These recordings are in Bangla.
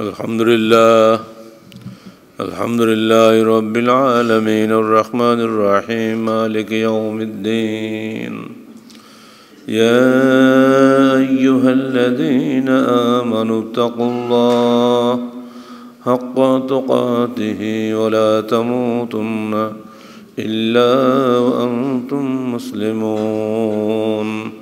الحمد لله الحمد لله رب العالمين الرحمن الرحيم مالك يوم الدين يا ايها الذين امنوا اتقوا الله حق تقاته ولا تموتن الا وانتم مسلمون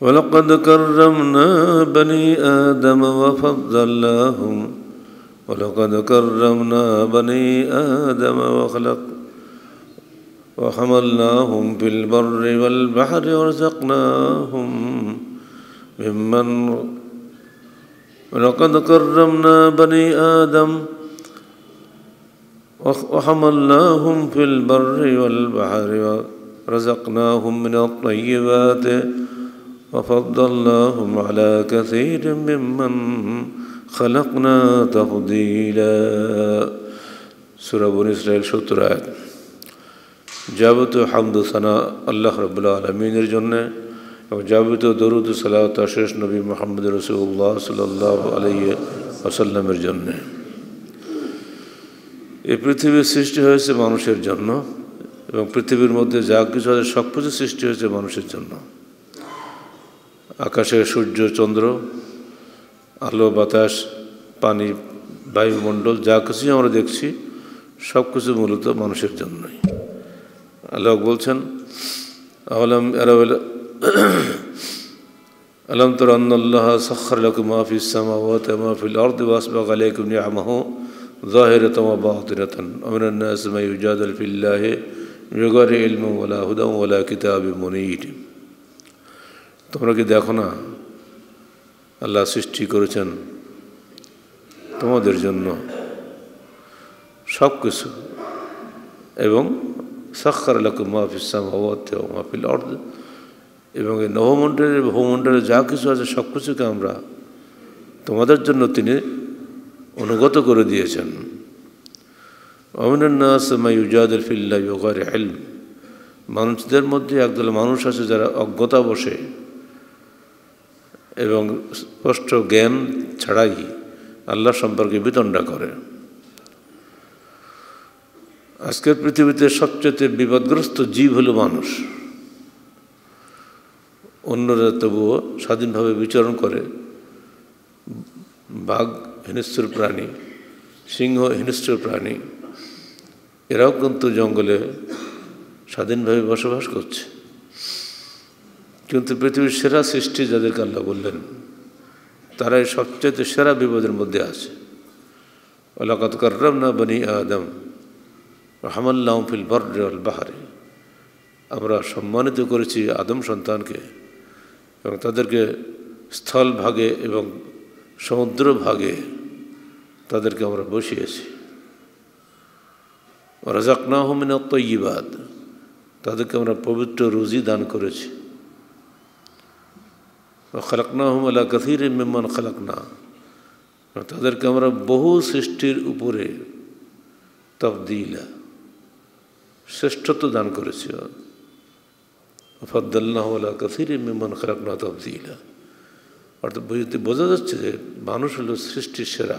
ولقد كرمنا بني آدم وفضلناهم ولقد كرمنا بني آدم وخلق وحملناهم في البر والبحر ورزقناهم ممن ولقد كرمنا بني آدم وحملناهم في البر والبحر ورزقناهم من الطيبات وفضلناهم على كثير ممن خلقنا تفضيلا سورة بني إسرائيل সত্তর আয়াত যাবতীয় হামদু সানা আল্লাহ রবুল্লা আলমিনের জন্যে এবং যাবতীয় দরুদ সালাত শেষ নবী মোহাম্মদ রসুল্লাহ সাল্লাহ আলাইহি আসাল্লামের জন্যে এই পৃথিবীর সৃষ্টি হয়েছে মানুষের জন্য এবং পৃথিবীর মধ্যে যা কিছু আছে সব কিছু সৃষ্টি হয়েছে মানুষের জন্য আকাশে সূর্য চন্দ্র আলো বাতাস পানি বায়ুমণ্ডল যা কিছুই আমরা দেখছি সব কিছু মূলত মানুষের জন্যই আল্লাহ বলছেন আলম আলম তোর আন্নাল্লাহ সখর লাকুম মাহফিস সামাওয়াত মাহফিল আরদ ওয়াসবাগ আলাইকুম নিআমাহু ظاهرة وباطنة ومن الناس من يجادل في الله بغير علم ولا هدى ولا كتاب منير তোমরা কি দেখো না আল্লাহ সৃষ্টি করেছেন তোমাদের জন্য সব কিছু এবং সাক্ষার আল্লাহ মাহফিসাম হওয়াতে মাহফিল অর্ধ এবং এই নবমণ্ডলের ভৌমণ্ডলে যা কিছু আছে সব কিছুকে আমরা তোমাদের জন্য তিনি অনুগত করে দিয়েছেন অমিনান্নাস মাইউজাদুল ফিল্লা ইয়োগার হেলম মানুষদের মধ্যে একদল মানুষ আছে যারা অজ্ঞতা বসে এবং স্পষ্ট জ্ঞান ছাড়াই আল্লাহ সম্পর্কে বিতণ্ডা করে আজকের পৃথিবীতে সবচেয়ে বিপদগ্রস্ত জীব হলো মানুষ অন্যরা তবুও স্বাধীনভাবে বিচরণ করে বাঘ হিংস্র প্রাণী সিংহ হিনস্ত্র প্রাণী এরাও কিন্তু জঙ্গলে স্বাধীনভাবে বসবাস করছে কিন্তু পৃথিবীর সেরা সৃষ্টি যাদেরকে আল্লাহ বললেন তারাই সবচেয়ে সেরা বিপদের মধ্যে আছে ওলাকাত কররম না বনি আদম রহমাল্লাহ ফিল বর্রল বাহারে আমরা সম্মানিত করেছি আদম সন্তানকে এবং তাদেরকে স্থল ভাগে এবং সমুদ্র ভাগে তাদেরকে আমরা বসিয়েছি রাজাক না হোমিনা ইবাদ তাদেরকে আমরা পবিত্র রুজি দান করেছি খলকনা হুম আল্লাহ কাসির মেম্মান খলকনা তাদেরকে আমরা বহু সৃষ্টির উপরে তবদিলা শ্রেষ্ঠত্ব দান করেছি ফদ্দাল্লাহ আল্লাহ কাসির মেম্মান খলকনা তবদিলা অর্থাৎ বুঝতে বোঝা যাচ্ছে যে মানুষ হলো সৃষ্টির সেরা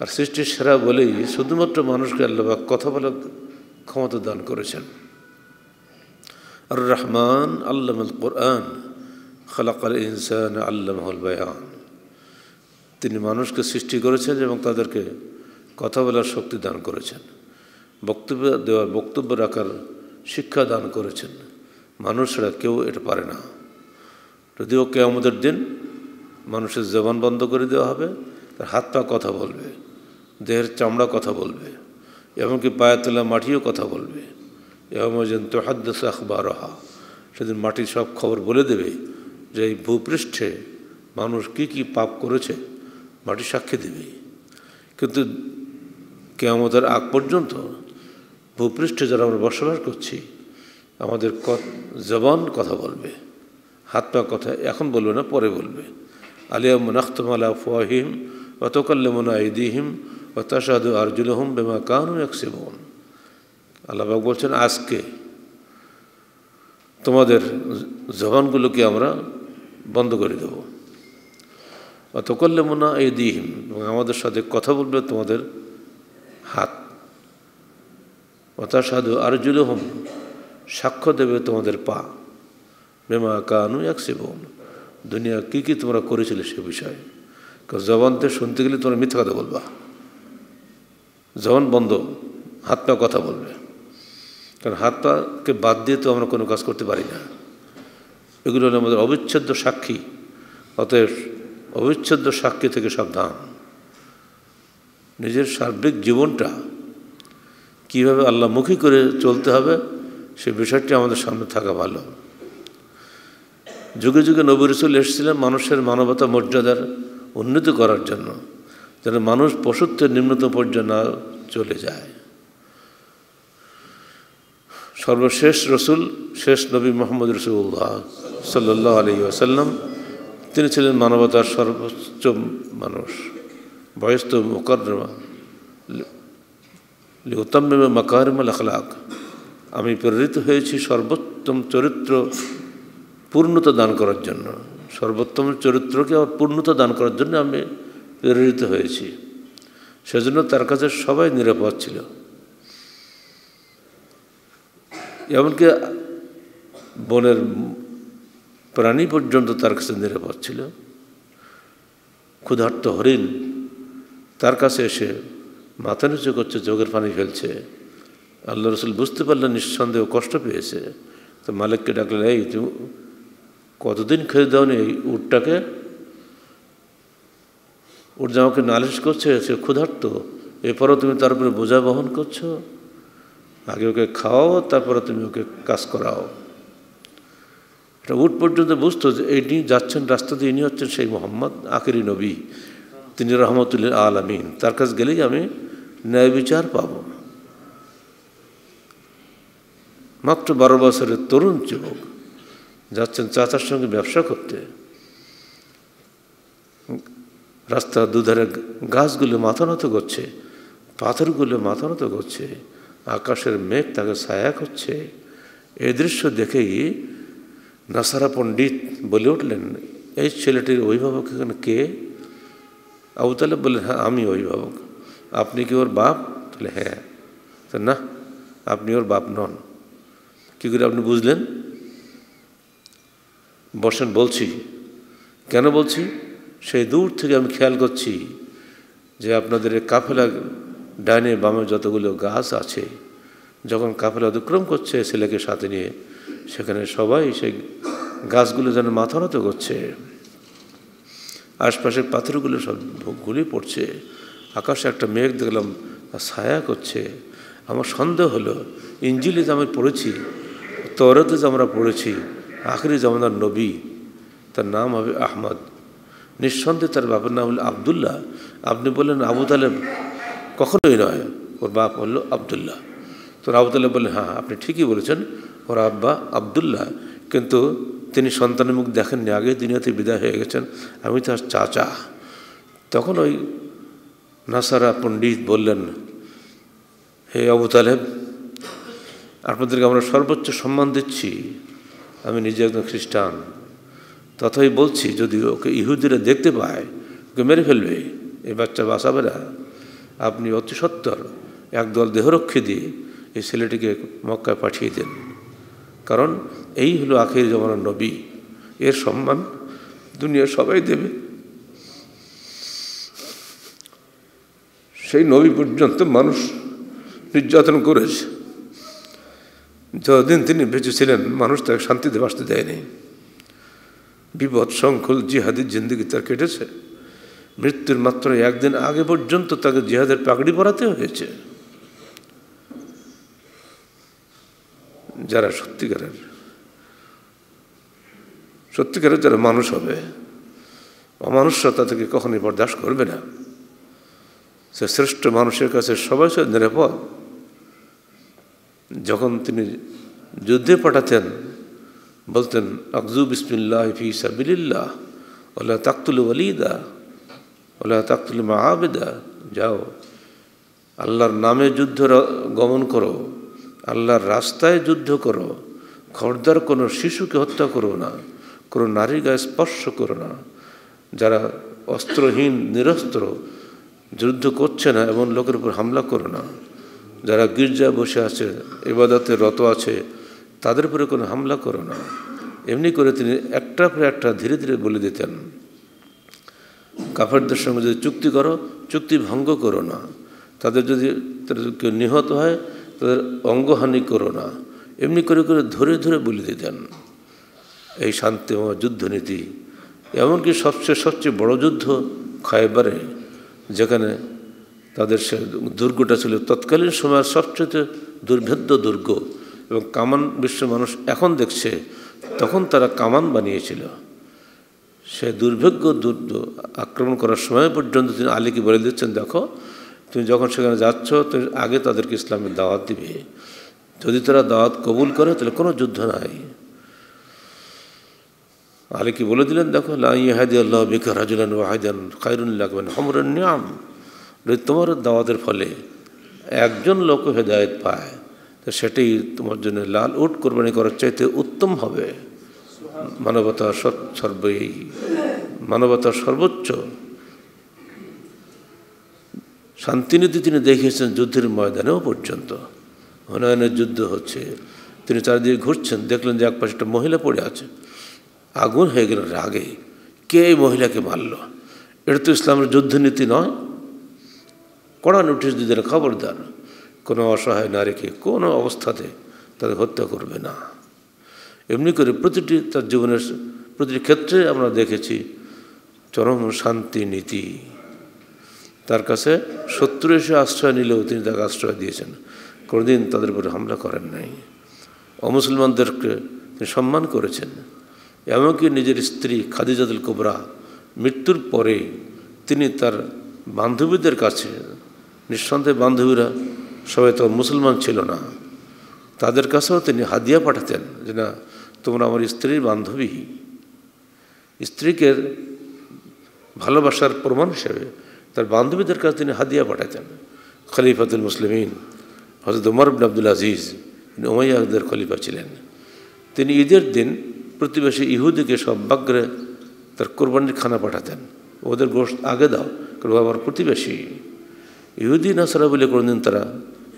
আর সৃষ্টির সেরা বলেই শুধুমাত্র মানুষকে আল্লাহ কথা বলার ক্ষমতা দান করেছেন আর রহমান আল্লাহ কোরআন খালাকাল ইনসান আল্লাহ বায়ান তিনি মানুষকে সৃষ্টি করেছেন এবং তাদেরকে কথা বলার শক্তি দান করেছেন বক্তব্য দেওয়ার বক্তব্য রাখার শিক্ষা দান করেছেন মানুষরা কেউ এটা পারে না যদিও আমাদের দিন মানুষের জবান বন্ধ করে দেওয়া হবে তার হাত পা কথা বলবে দেহের চামড়া কথা বলবে এমনকি পায়ের তোলা মাটিও কথা বলবে এমন আখবা রহা সেদিন মাটির সব খবর বলে দেবে যে এই ভূপৃষ্ঠে মানুষ কি কি পাপ করেছে মাটি সাক্ষী দেবে কিন্তু কেয়ামতের আগ পর্যন্ত ভূপৃষ্ঠে যারা আমরা বসবাস করছি আমাদের জবান কথা বলবে হাত পা কথা এখন বলবে না পরে বলবে আলিয়া মুনাখতম আলা ফুয়াহিম অতকাল্লেমনা ইদিহিম ও তাসাদু আরজুলহম বেমা কানু একসেবন আল্লাহবাক বলছেন আজকে তোমাদের জবানগুলোকে আমরা বন্ধ করে দেব অত করলে মোনা এই দিহীন এবং আমাদের সাথে কথা বলবে তোমাদের হাত অথা সাধু আর জুলে হোম সাক্ষ্য দেবে তোমাদের পা মেমা কানু এক সেবন দুনিয়া কী কী তোমরা করেছিলে সে বিষয়ে কারণ জবানতে শুনতে গেলে তোমরা মিথ্যা কথা বলবা জবান বন্ধ হাত পা কথা বলবে কারণ হাত পাকে বাদ দিয়ে তো আমরা কোনো কাজ করতে পারি না এগুলো হলো আমাদের অবিচ্ছেদ্য সাক্ষী অতএব অবিচ্ছেদ্য সাক্ষী থেকে সাবধান নিজের সার্বিক জীবনটা কীভাবে আল্লাহমুখী করে চলতে হবে সে বিষয়টি আমাদের সামনে থাকা ভালো যুগে যুগে রসুল এসেছিলেন মানুষের মানবতা মর্যাদার উন্নতি করার জন্য যেন মানুষ পশুত্বের নিম্নতম পর্যায়ে না চলে যায় সর্বশেষ রসুল শেষ নবী মোহাম্মদ রসুল্লাহ সাল্লাহ আলী আসাল্লাম তিনি ছিলেন মানবতার সর্বোচ্চ মানুষ বয়স তো মোকর্রমা লিউতাম্মে মাকারমাল আখলাক আমি প্রেরিত হয়েছি সর্বোত্তম চরিত্র পূর্ণতা দান করার জন্য সর্বোত্তম চরিত্রকে আমার পূর্ণতা দান করার জন্য আমি প্রেরিত হয়েছি সেজন্য তার কাছে সবাই নিরাপদ ছিল এমনকি বনের প্রাণী পর্যন্ত তার কাছে নিরাপদ ছিল ক্ষুধার্ত হরিণ তার কাছে এসে মাথা নিচু করছে চোখের পানি ফেলছে আল্লাহ রসুল বুঝতে পারলেন নিঃসন্দেহ কষ্ট পেয়েছে তো মালিককে ডাকলেন এই তুমি কতদিন খেয়ে দাওনি এই উটটাকে উট যে আমাকে নালিশ করছে সে ক্ষুধার্ত এরপরও তুমি তার উপরে বোঝা বহন করছো আগে ওকে খাওয়াও তারপরে তুমি ওকে কাজ করাও উঠ পর্যন্ত বুঝতো যে ইনি যাচ্ছেন রাস্তা দিয়ে ইনি হচ্ছেন সেই মোহাম্মদ আখেরি নবী তিনি রহমতুল্লিন আলমিন তার কাছে গেলেই আমি ন্যায় বিচার পাব মাত্র বারো বছরের তরুণ যুবক যাচ্ছেন চাচার সঙ্গে ব্যবসা করতে রাস্তা দুধারে গাছগুলো মাথা নত করছে পাথরগুলো মাথা নত করছে আকাশের মেঘ তাকে ছায়া করছে এ দৃশ্য দেখেই নাসারা পণ্ডিত বলে উঠলেন এই ছেলেটির অভিভাবক এখানে কে আবু তালেব বললেন হ্যাঁ আমি অভিভাবক আপনি কি ওর বাপ তাহলে হ্যাঁ তা না আপনি ওর বাপ নন কী করে আপনি বুঝলেন বসেন বলছি কেন বলছি সেই দূর থেকে আমি খেয়াল করছি যে আপনাদের কাফেলা ডাইনে বামে যতগুলো গাছ আছে যখন কাফেলা অতিক্রম করছে ছেলেকে সাথে নিয়ে সেখানে সবাই সেই গাছগুলো যেন মাথা নত করছে আশপাশের পাথরগুলো সব গুলি পড়ছে আকাশে একটা মেঘ দেখলাম ছায়া করছে আমার সন্দেহ হলো ইঞ্জিলে যে আমি পড়েছি তরতে যে আমরা পড়েছি আখরি জমানার নবী তার নাম হবে আহমদ নিঃসন্দেহে তার বাবার নাম হলো আবদুল্লাহ আপনি বললেন আবু তালেব কখনোই নয় ওর বাপ হলো আবদুল্লাহ তো আবু তালেব বললেন হ্যাঁ, হ্যাঁ আপনি ঠিকই বলেছেন ওর আব্বা আবদুল্লাহ কিন্তু তিনি সন্তানের মুখ দেখেননি আগে দুনিয়াতে বিদায় হয়ে গেছেন আমি তার চাচা তখন ওই নাসারা পণ্ডিত বললেন হে আবু তালেব আপনাদেরকে আমরা সর্বোচ্চ সম্মান দিচ্ছি আমি নিজে একজন খ্রিস্টান তথাই বলছি যদি ওকে ইহুদিরা দেখতে পায় ওকে মেরে ফেলবে এই বাচ্চা বাসাবে না আপনি অতি সত্তর একদল দেহরক্ষী দিয়ে এই ছেলেটিকে মক্কায় পাঠিয়ে দেন কারণ এই হলো আখের জমানার নবী এর সম্মান দুনিয়ার সবাই দেবে সেই নবী পর্যন্ত মানুষ নির্যাতন করেছে যতদিন তিনি বেঁচে ছিলেন মানুষ তাকে শান্তিতে বাঁচতে দেয়নি বিপদ সংকুল জিহাদের জিন্দগি তার কেটেছে মৃত্যুর মাত্র একদিন আগে পর্যন্ত তাকে জিহাদের পাগড়ি পরাতে হয়েছে যারা সত্যিকারের সত্যিকারের যারা মানুষ হবে অমানুষরা তাদেরকে কখনই বরদাস্ত করবে না সে শ্রেষ্ঠ মানুষের কাছে সবাই সব নিরাপদ যখন তিনি যুদ্ধে পাঠাতেন বলতেন আকজু বিসমিল্লাহ ফি সাবিল্লাহ ওলা তাকতুল ওলিদা ওলা তাকতুল আবেদা যাও আল্লাহর নামে যুদ্ধ গমন করো আল্লাহর রাস্তায় যুদ্ধ করো খর্দার কোনো শিশুকে হত্যা করো না কোনো নারী গায়ে স্পর্শ করো না যারা অস্ত্রহীন নিরস্ত্র যুদ্ধ করছে না এমন লোকের উপর হামলা করো না যারা গির্জা বসে আছে এবাদাতে রত আছে তাদের উপরে কোনো হামলা করো না এমনি করে তিনি একটা পরে একটা ধীরে ধীরে বলে দিতেন কাফারদের সঙ্গে যদি চুক্তি করো চুক্তি ভঙ্গ করো না তাদের যদি কেউ নিহত হয় তাদের অঙ্গহানি করো না এমনি করে করে ধরে ধরে বলে দিতেন এই শান্তিময় যুদ্ধনীতি এমনকি সবচেয়ে সবচেয়ে বড় যুদ্ধ খায়বারে যেখানে তাদের সে দুর্গটা ছিল তৎকালীন সময়ের সবচেয়ে দুর্ভেদ্য দুর্গ এবং কামান বিশ্ব মানুষ এখন দেখছে তখন তারা কামান বানিয়েছিল সে দুর্ভেগ্য দুর্গ আক্রমণ করার সময় পর্যন্ত তিনি আলীকে বলে দিচ্ছেন দেখো তুমি যখন সেখানে যাচ্ছ তুমি আগে তাদেরকে ইসলামের দাওয়াত দিবে যদি তারা দাওয়াত কবুল করে তাহলে কোনো যুদ্ধ নাই আলে কি বলে দিলেন দেখো লাহাদি আল্লাহ বেকার হাজুলান ওয়াহিদান খায়রুল্লাহ হমরান নিয়াম তোমার দাওয়াতের ফলে একজন লোক হেদায়ত পায় তো সেটাই তোমার জন্য লাল উট কোরবানি করার চাইতে উত্তম হবে মানবতা সর্বই মানবতা সর্বোচ্চ শান্তিনীতি তিনি দেখিয়েছেন যুদ্ধের ময়দানেও পর্যন্ত হনায়নের যুদ্ধ হচ্ছে তিনি চারিদিকে ঘুরছেন দেখলেন যে একপাশে একটা মহিলা পড়ে আছে আগুন হয়ে গেল রাগে কে এই মহিলাকে মারল এটা তো ইসলামের যুদ্ধনীতি নয় কড়া নোটিশ দিদের খবরদার কোনো অসহায় নারীকে কোনো অবস্থাতে তাদের হত্যা করবে না এমনি করে প্রতিটি তার জীবনের প্রতিটি ক্ষেত্রে আমরা দেখেছি চরম শান্তি নীতি তার কাছে শত্রু এসে আশ্রয় নিলেও তিনি তাকে আশ্রয় দিয়েছেন কোনোদিন তাদের উপরে হামলা করেন নাই অমুসলমানদেরকে তিনি সম্মান করেছেন এমনকি নিজের স্ত্রী খাদিজাদুল কোবরা মৃত্যুর পরে তিনি তার বান্ধবীদের কাছে নিঃসন্দেহে বান্ধবীরা সবাই তো মুসলমান ছিল না তাদের কাছেও তিনি হাদিয়া পাঠাতেন যে না তোমরা আমার স্ত্রীর বান্ধবী স্ত্রীকে ভালোবাসার প্রমাণ হিসেবে তার বান্ধবীদের কাছে তিনি হাদিয়া পাঠাতেন খলিফাতুল মুসলিমিন হজরত উমর আব্দুল আজিজ তিনি ওমাইয়াদের খলিফা ছিলেন তিনি ঈদের দিন প্রতিবেশী ইহুদিকে বাগ্রে তার কোরবানির খানা পাঠাতেন ওদের গোষ্ঠ আগে দাও কারণ বাবার প্রতিবেশী ইহুদি নাসারা বলে কোনোদিন তারা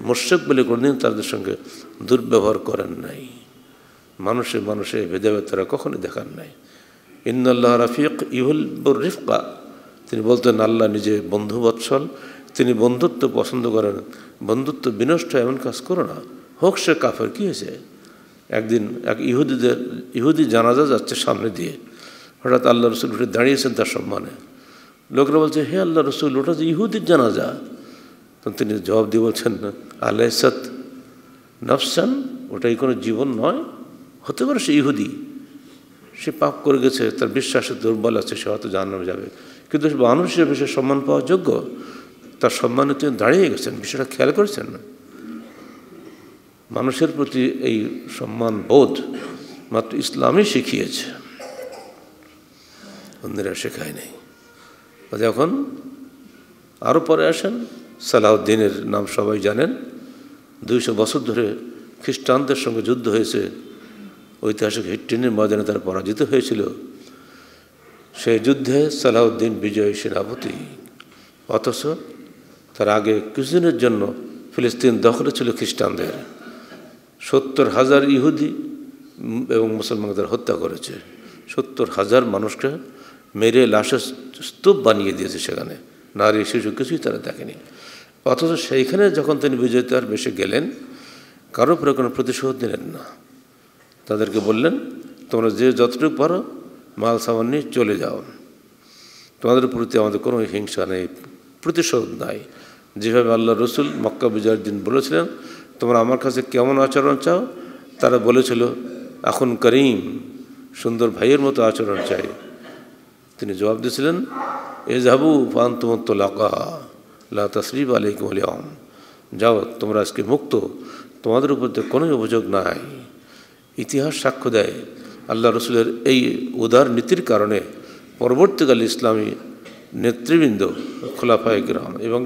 মোর্শেক বলে কোনোদিন তাদের সঙ্গে দুর্ব্যবহার করেন নাই মানুষে মানুষে ভেদাভেদ তারা কখনো দেখার নাই আল্লাহ রাফিক ইহুল রিফকা তিনি বলতেন আল্লাহ নিজে বন্ধু বৎসল তিনি বন্ধুত্ব পছন্দ করেন বন্ধুত্ব বিনষ্ট এমন কাজ করো না হোক সে কাফের কী হয়েছে একদিন এক ইহুদিদের ইহুদি জানাজা যাচ্ছে সামনে দিয়ে হঠাৎ আল্লাহ রসুল উঠে দাঁড়িয়েছেন তার সম্মানে লোকরা বলছে হে আল্লাহ রসুল ওটা যে ইহুদির জানাজা তখন তিনি জবাব দিয়ে বলছেন আল্লাহ নফসান ওটাই কোনো জীবন নয় হতে পারে সে ইহুদি সে পাপ করে গেছে তার বিশ্বাসের দুর্বল আছে সে হয়তো জানানো যাবে কিন্তু মানুষ হিসেবে সে সম্মান পাওয়ার যোগ্য তার সম্মানে তিনি দাঁড়িয়ে গেছেন বিষয়টা খেয়াল করেছেন না মানুষের প্রতি এই সম্মান বোধ মাত্র ইসলামই শিখিয়েছে অন্যরা শেখায় নেই যখন আরও পরে আসেন সালাউদ্দিনের নাম সবাই জানেন দুইশো বছর ধরে খ্রিস্টানদের সঙ্গে যুদ্ধ হয়েছে ঐতিহাসিক হিট্টিনের ময়দানে তারা পরাজিত হয়েছিল সেই যুদ্ধে সালাউদ্দিন বিজয়ী সেনাপতি অথচ তার আগে কিছুদিনের জন্য ফিলিস্তিন দখলে ছিল খ্রিস্টানদের সত্তর হাজার ইহুদি এবং মুসলমানদের হত্যা করেছে সত্তর হাজার মানুষকে মেরে লাশের স্তূপ বানিয়ে দিয়েছে সেখানে নারী শিশু কিছুই তারা দেখেনি অথচ সেইখানে যখন তিনি আর বেশি গেলেন কারো উপরে কোনো প্রতিশোধ নিলেন না তাদেরকে বললেন তোমরা যে যতটুকু পারো মাল সামান নিয়ে চলে যাও তোমাদের প্রতি আমাদের কোনো হিংসা নেই প্রতিশোধ নাই যেভাবে আল্লাহ রসুল মক্কা বিজয়ের দিন বলেছিলেন তোমরা আমার কাছে কেমন আচরণ চাও তারা বলেছিল এখন করিম সুন্দর ভাইয়ের মতো আচরণ চাই তিনি জবাব দিয়েছিলেন এ যাবু তো লাকা লা তসরিফ আলাইকুম আলিয়াম যাও তোমরা আজকে মুক্ত তোমাদের উপর তো কোনোই অভিযোগ নাই ইতিহাস সাক্ষ্য দেয় আল্লাহ রসুলের এই উদার নীতির কারণে পরবর্তীকালে ইসলামী নেতৃবৃন্দ খোলাফায় গ্রাম এবং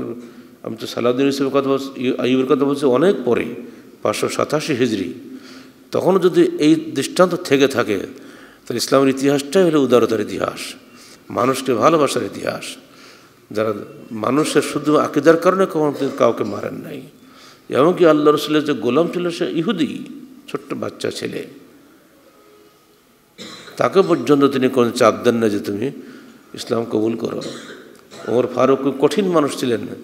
আমি তো সালাউদ্দিন ইসলামের কথা বলছি আইবের কথা বলছি অনেক পরে পাঁচশো সাতাশি হিজড়ি তখনও যদি এই দৃষ্টান্ত থেকে থাকে তাহলে ইসলামের ইতিহাসটাই হলো উদারতার ইতিহাস মানুষকে ভালোবাসার ইতিহাস যারা মানুষের শুধু আকিদার কারণে কখনো কাউকে মারেন নাই এমনকি আল্লাহ রসুলের যে গোলাম ছিল সে ইহুদি ছোট্ট বাচ্চা ছেলে তাকে পর্যন্ত তিনি কোনো চাপ দেন না যে তুমি ইসলাম কবুল করো ওমর ফারুক কঠিন মানুষ ছিলেন না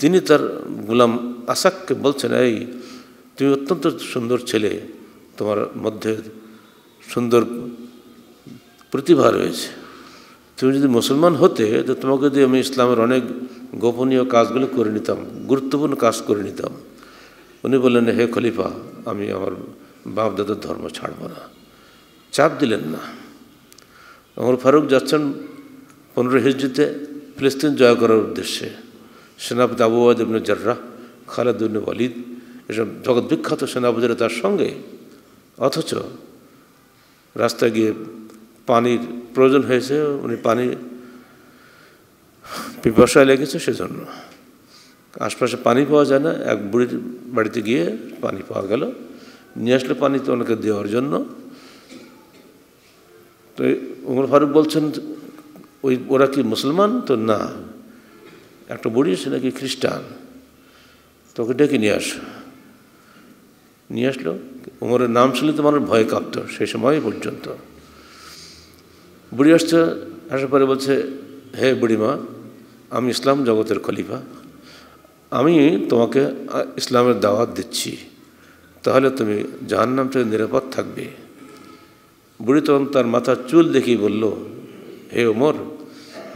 তিনি তার গুলাম আসাককে বলছেন এই তুমি অত্যন্ত সুন্দর ছেলে তোমার মধ্যে সুন্দর প্রতিভা রয়েছে তুমি যদি মুসলমান হতে তো তোমাকে যদি আমি ইসলামের অনেক গোপনীয় কাজগুলো করে নিতাম গুরুত্বপূর্ণ কাজ করে নিতাম উনি বললেন হে খলিফা আমি আমার বাপদাদার ধর্ম ছাড়ব না চাপ দিলেন না ওমর ফারুক যাচ্ছেন পনেরো হিজড়িতে ফিলিস্তিন জয় করার উদ্দেশ্যে সেনাপতি আবুয়াদ ইবনে জার্রাহ খালেদ ইবনে ওয়ালিদ এসব জগৎ বিখ্যাত সেনাপতিরা তার সঙ্গে অথচ রাস্তায় গিয়ে পানির প্রয়োজন হয়েছে উনি পানি পিপাসায় লেগেছে সেজন্য আশপাশে পানি পাওয়া যায় না এক বুড়ির বাড়িতে গিয়ে পানি পাওয়া গেল নিয়ে আসলে পানি তো ওনাকে দেওয়ার জন্য তো উমর ফারুক বলছেন ওই ওরা কি মুসলমান তো না একটা বুড়ি সে নাকি খ্রিস্টান তোকে ডেকে নিয়ে আস নিয়ে আসলো ওমরের নাম শুনলে তো মানুষ ভয় কাঁপত সেই সময় পর্যন্ত বুড়ি আসছে আসার পরে বলছে হে বুড়িমা আমি ইসলাম জগতের খলিফা আমি তোমাকে ইসলামের দাওয়াত দিচ্ছি তাহলে তুমি জাহান্নাম থেকে নিরাপদ থাকবে বুড়ি তখন তার মাথার চুল দেখি বলল হে ওমর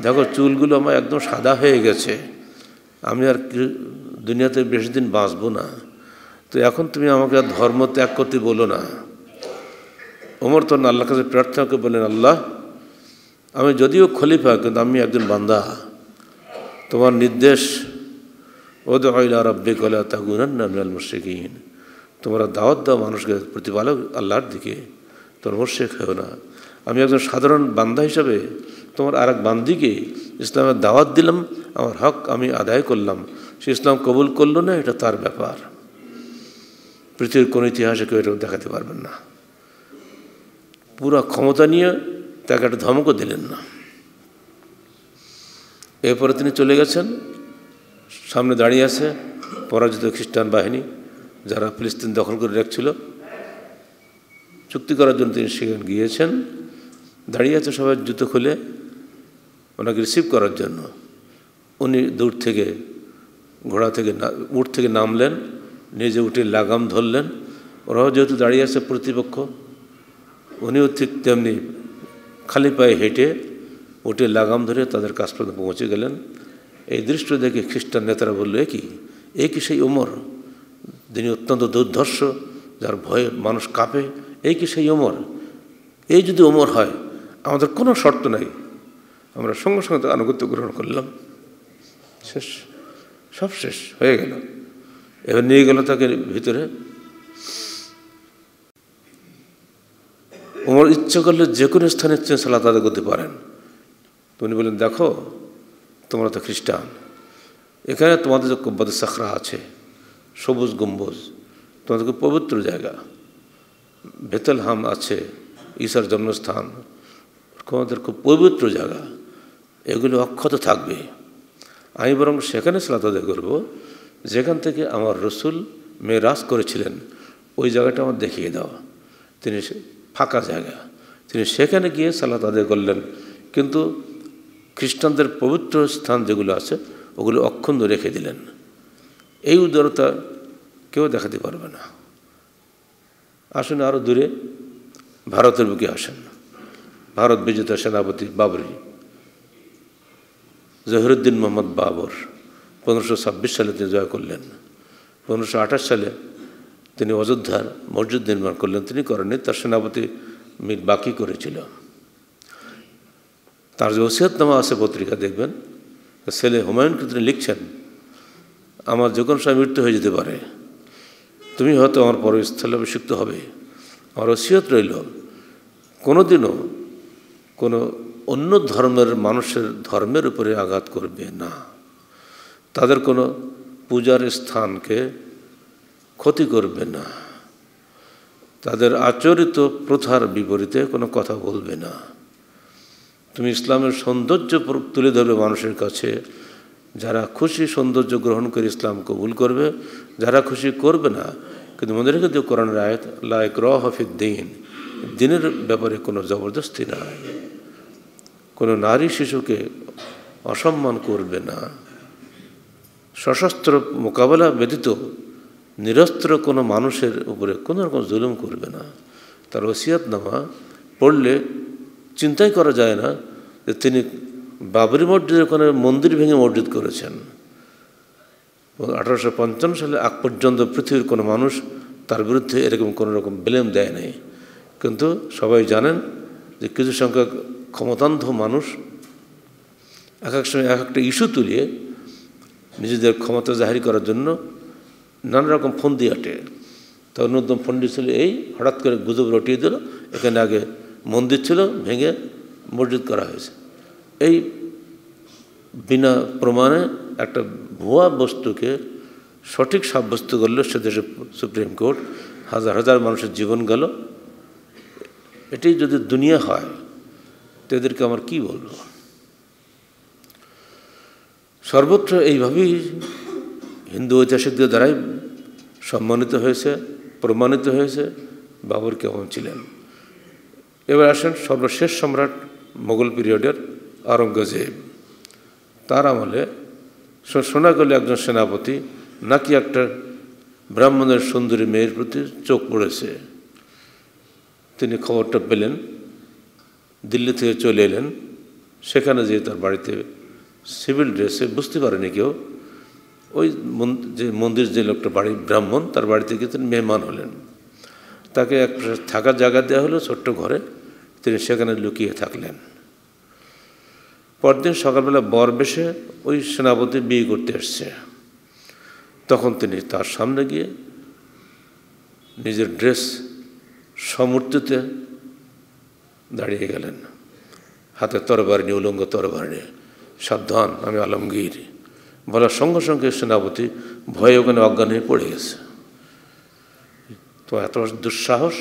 দেখো চুলগুলো আমার একদম সাদা হয়ে গেছে আমি আর দুনিয়াতে বেশি দিন বাঁচব না তো এখন তুমি আমাকে আর ধর্ম ত্যাগ করতে বলো না ওমর তখন আল্লাহ কাছে প্রার্থনা করে বলেন আল্লাহ আমি যদিও খলিফা কিন্তু আমি একজন বান্দা তোমার নির্দেশ ওদা রব্বে কলা তাগুনান মিনাল মুশরিকিন তোমরা দাওয়াত দাও মানুষকে প্রতিপালক আল্লাহর দিকে তোর মোর্শেক হয়েও না আমি একজন সাধারণ বান্দা হিসাবে তোমার আর এক বান্দিকে ইসলামের দাওয়াত দিলাম আমার হক আমি আদায় করলাম সে ইসলাম কবুল করলো না এটা তার ব্যাপার পৃথিবীর কোনো ইতিহাসে কেউ এটা দেখাতে পারবেন না পুরা ক্ষমতা নিয়ে তাকে একটা ধমকও দিলেন না এরপরে তিনি চলে গেছেন সামনে দাঁড়িয়ে আছে পরাজিত খ্রিস্টান বাহিনী যারা ফিলিস্তিন দখল করে রাখছিল চুক্তি করার জন্য তিনি সেখানে গিয়েছেন দাঁড়িয়ে আছে সবাই জুতো খুলে ওনাকে রিসিভ করার জন্য উনি দূর থেকে ঘোড়া থেকে উঠ থেকে নামলেন নিজে উঠে লাগাম ধরলেন ওরাও যেহেতু দাঁড়িয়ে আছে প্রতিপক্ষ উনিও ঠিক তেমনি খালি পায়ে হেঁটে উঠে লাগাম ধরে তাদের কাছ পর্যন্ত পৌঁছে গেলেন এই দৃশ্য দেখে খ্রিস্টান নেতারা বলল কি এ কি সেই ওমর যিনি অত্যন্ত দুর্ধর্ষ যার ভয়ে মানুষ কাঁপে এই কি সেই ওমর এই যদি ওমর হয় আমাদের কোনো শর্ত নাই আমরা সঙ্গে সঙ্গে তো আনুগত্য গ্রহণ করলাম শেষ সব শেষ হয়ে গেল এবার নিয়ে গেল তাকে ভিতরে ওমর ইচ্ছে করলে যে কোনো স্থানে সালাত তাদের করতে পারেন উনি বললেন দেখো তোমরা তো খ্রিস্টান এখানে তোমাদের যে কুব্বাদ সাখরা আছে সবুজ গম্বুজ তোমাদেরকে পবিত্র জায়গা বেতলহাম আছে ঈশার জন্মস্থান আমাদের খুব পবিত্র জায়গা এগুলো অক্ষত থাকবে আমি বরং সেখানে সালাত করবো যেখান থেকে আমার রসুল মেরাজ করেছিলেন ওই জায়গাটা আমার দেখিয়ে দেওয়া তিনি ফাঁকা জায়গা তিনি সেখানে গিয়ে সালাত আদায় করলেন কিন্তু খ্রিস্টানদের পবিত্র স্থান যেগুলো আছে ওগুলো অক্ষুণ্ণ রেখে দিলেন এই উদারতা কেউ দেখাতে পারবে না আসুন আরও দূরে ভারতের বুকে আসেন ভারত বিজেতা সেনাপতি বাবরি জহিরুদ্দিন মোহাম্মদ বাবর পনেরোশো ছাব্বিশ সালে তিনি জয় করলেন পনেরোশো আঠাশ সালে তিনি অযোধ্যার মসজিদ নির্মাণ করলেন তিনি করেননি তার সেনাপতি মির বাকি করেছিল তার যে ওসিয়তনামা আছে পত্রিকা দেখবেন ছেলে হুমায়ুনকে তিনি লিখছেন আমার যে কোনো সময় মৃত্যু হয়ে যেতে পারে তুমি হয়তো আমার পরস্থলে অভিষিক্ত হবে আমার ওসিয়ত রইল কোনোদিনও কোনো অন্য ধর্মের মানুষের ধর্মের উপরে আঘাত করবে না তাদের কোনো পূজার স্থানকে ক্ষতি করবে না তাদের আচরিত প্রথার বিপরীতে কোনো কথা বলবে না তুমি ইসলামের সৌন্দর্য তুলে ধরবে মানুষের কাছে যারা খুশি সৌন্দর্য গ্রহণ করে ইসলাম কবুল করবে যারা খুশি করবে না কিন্তু মনে রেখে দিও কোরআন রায়ত লায়ক র হফিদ দিন দিনের ব্যাপারে কোনো জবরদস্তি নাই কোনো নারী শিশুকে অসম্মান করবে না সশস্ত্র মোকাবেলা ব্যতীত নিরস্ত্র কোনো মানুষের উপরে কোনো রকম জুলুম করবে না তার ওসিয়াতনামা পড়লে চিন্তাই করা যায় না যে তিনি বাবরি মসজিদের ওখানে মন্দির ভেঙে মসজিদ করেছেন আঠারোশো পঞ্চান্ন সালে আগ পর্যন্ত পৃথিবীর কোনো মানুষ তার বিরুদ্ধে এরকম কোনো রকম ব্লেম দেয় নাই কিন্তু সবাই জানেন যে কিছু সংখ্যক ক্ষমতান্ধ মানুষ এক এক সময় এক একটা ইস্যু তুলিয়ে নিজেদের ক্ষমতা জাহির করার জন্য নানা রকম ফন্দি আটে তা অন্যতম ফন্দি ছিল এই হঠাৎ করে গুজব রটিয়ে দিল এখানে আগে মন্দির ছিল ভেঙে মসজিদ করা হয়েছে এই বিনা প্রমাণে একটা ভুয়া বস্তুকে সঠিক সাব্যস্ত করলো সে দেশে সুপ্রিম কোর্ট হাজার হাজার মানুষের জীবন গেল এটাই যদি দুনিয়া হয় তো এদেরকে আমার কি বলবো সর্বত্র এইভাবেই হিন্দু ঐতিহাসিকদের দ্বারাই সম্মানিত হয়েছে প্রমাণিত হয়েছে বাবর কেমন ছিলেন এবার আসেন সর্বশেষ সম্রাট মোগল পিরিয়ডের আরঙ্গজেব তার আমলে শোনা গেল একজন সেনাপতি নাকি একটা ব্রাহ্মণের সুন্দরী মেয়ের প্রতি চোখ পড়েছে তিনি খবরটা পেলেন দিল্লি থেকে চলে এলেন সেখানে যেয়ে তার বাড়িতে সিভিল ড্রেসে বুঝতে পারেনি কেউ ওই যে মন্দির যে লোকটা বাড়ি ব্রাহ্মণ তার বাড়িতে গিয়ে তিনি মেহমান হলেন তাকে এক থাকার জায়গা দেওয়া হলো ছোট্ট ঘরে তিনি সেখানে লুকিয়ে থাকলেন পরদিন সকালবেলা বর বেশে ওই সেনাপতি বিয়ে করতে এসছে তখন তিনি তার সামনে গিয়ে নিজের ড্রেস সমূর্তিতে দাঁড়িয়ে গেলেন হাতে তরবার নিয়ে উলঙ্গ তরবার নিয়ে সাবধান আমি আলমগীর বলার সঙ্গে সঙ্গে সেনাপতি ভয়ে ওখানে অজ্ঞান হয়ে পড়ে গেছে তো এত দুঃসাহস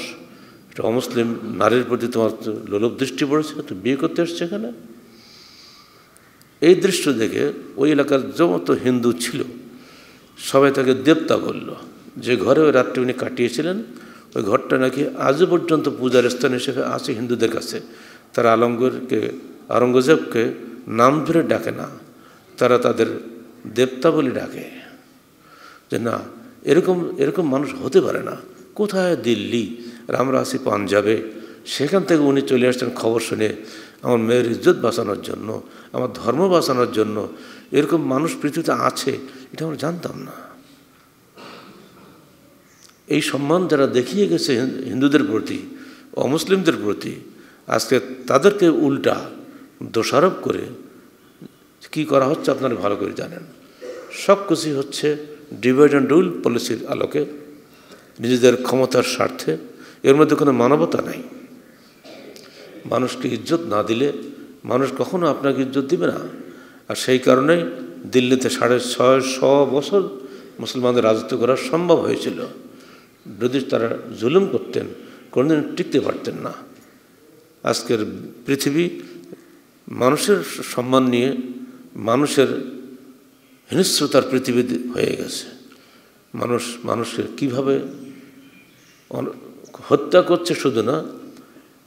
এটা অমুসলিম নারীর প্রতি তোমার লোলভ দৃষ্টি পড়েছে তো বিয়ে করতে এসছে এখানে এই দৃশ্য দেখে ওই এলাকার যত হিন্দু ছিল সবাই তাকে দেবতা বলল যে ঘরে ওই রাত্রি উনি কাটিয়েছিলেন ওই ঘরটা নাকি আজও পর্যন্ত পূজার স্থান হিসেবে আছে হিন্দুদের কাছে তারা আলমগীরকে আরঙ্গজেবকে নাম ধরে ডাকে না তারা তাদের দেবতা বলে ডাকে যে না এরকম এরকম মানুষ হতে পারে না কোথায় দিল্লি আর আমরা আছি পাঞ্জাবে সেখান থেকে উনি চলে আসছেন খবর শুনে আমার মেয়ের ইজ্জত বাঁচানোর জন্য আমার ধর্ম বাঁচানোর জন্য এরকম মানুষ পৃথিবীতে আছে এটা আমরা জানতাম না এই সম্মান যারা দেখিয়ে গেছে হিন্দুদের প্রতি অমুসলিমদের প্রতি আজকে তাদেরকে উল্টা দোষারোপ করে কি করা হচ্ছে আপনারা ভালো করে জানেন সব কিছুই হচ্ছে ডিভাইড অ্যান্ড রুল পলিসির আলোকে নিজেদের ক্ষমতার স্বার্থে এর মধ্যে কোনো মানবতা নাই মানুষকে ইজ্জত না দিলে মানুষ কখনো আপনাকে ইজ্জত দিবে না আর সেই কারণেই দিল্লিতে সাড়ে ছয় শ বছর মুসলমানদের রাজত্ব করা সম্ভব হয়েছিল যদি তারা জুলুম করতেন কোনোদিন টিকতে পারতেন না আজকের পৃথিবী মানুষের সম্মান নিয়ে মানুষের হিংস্রতার পৃথিবী হয়ে গেছে মানুষ মানুষকে কিভাবে হত্যা করছে শুধু না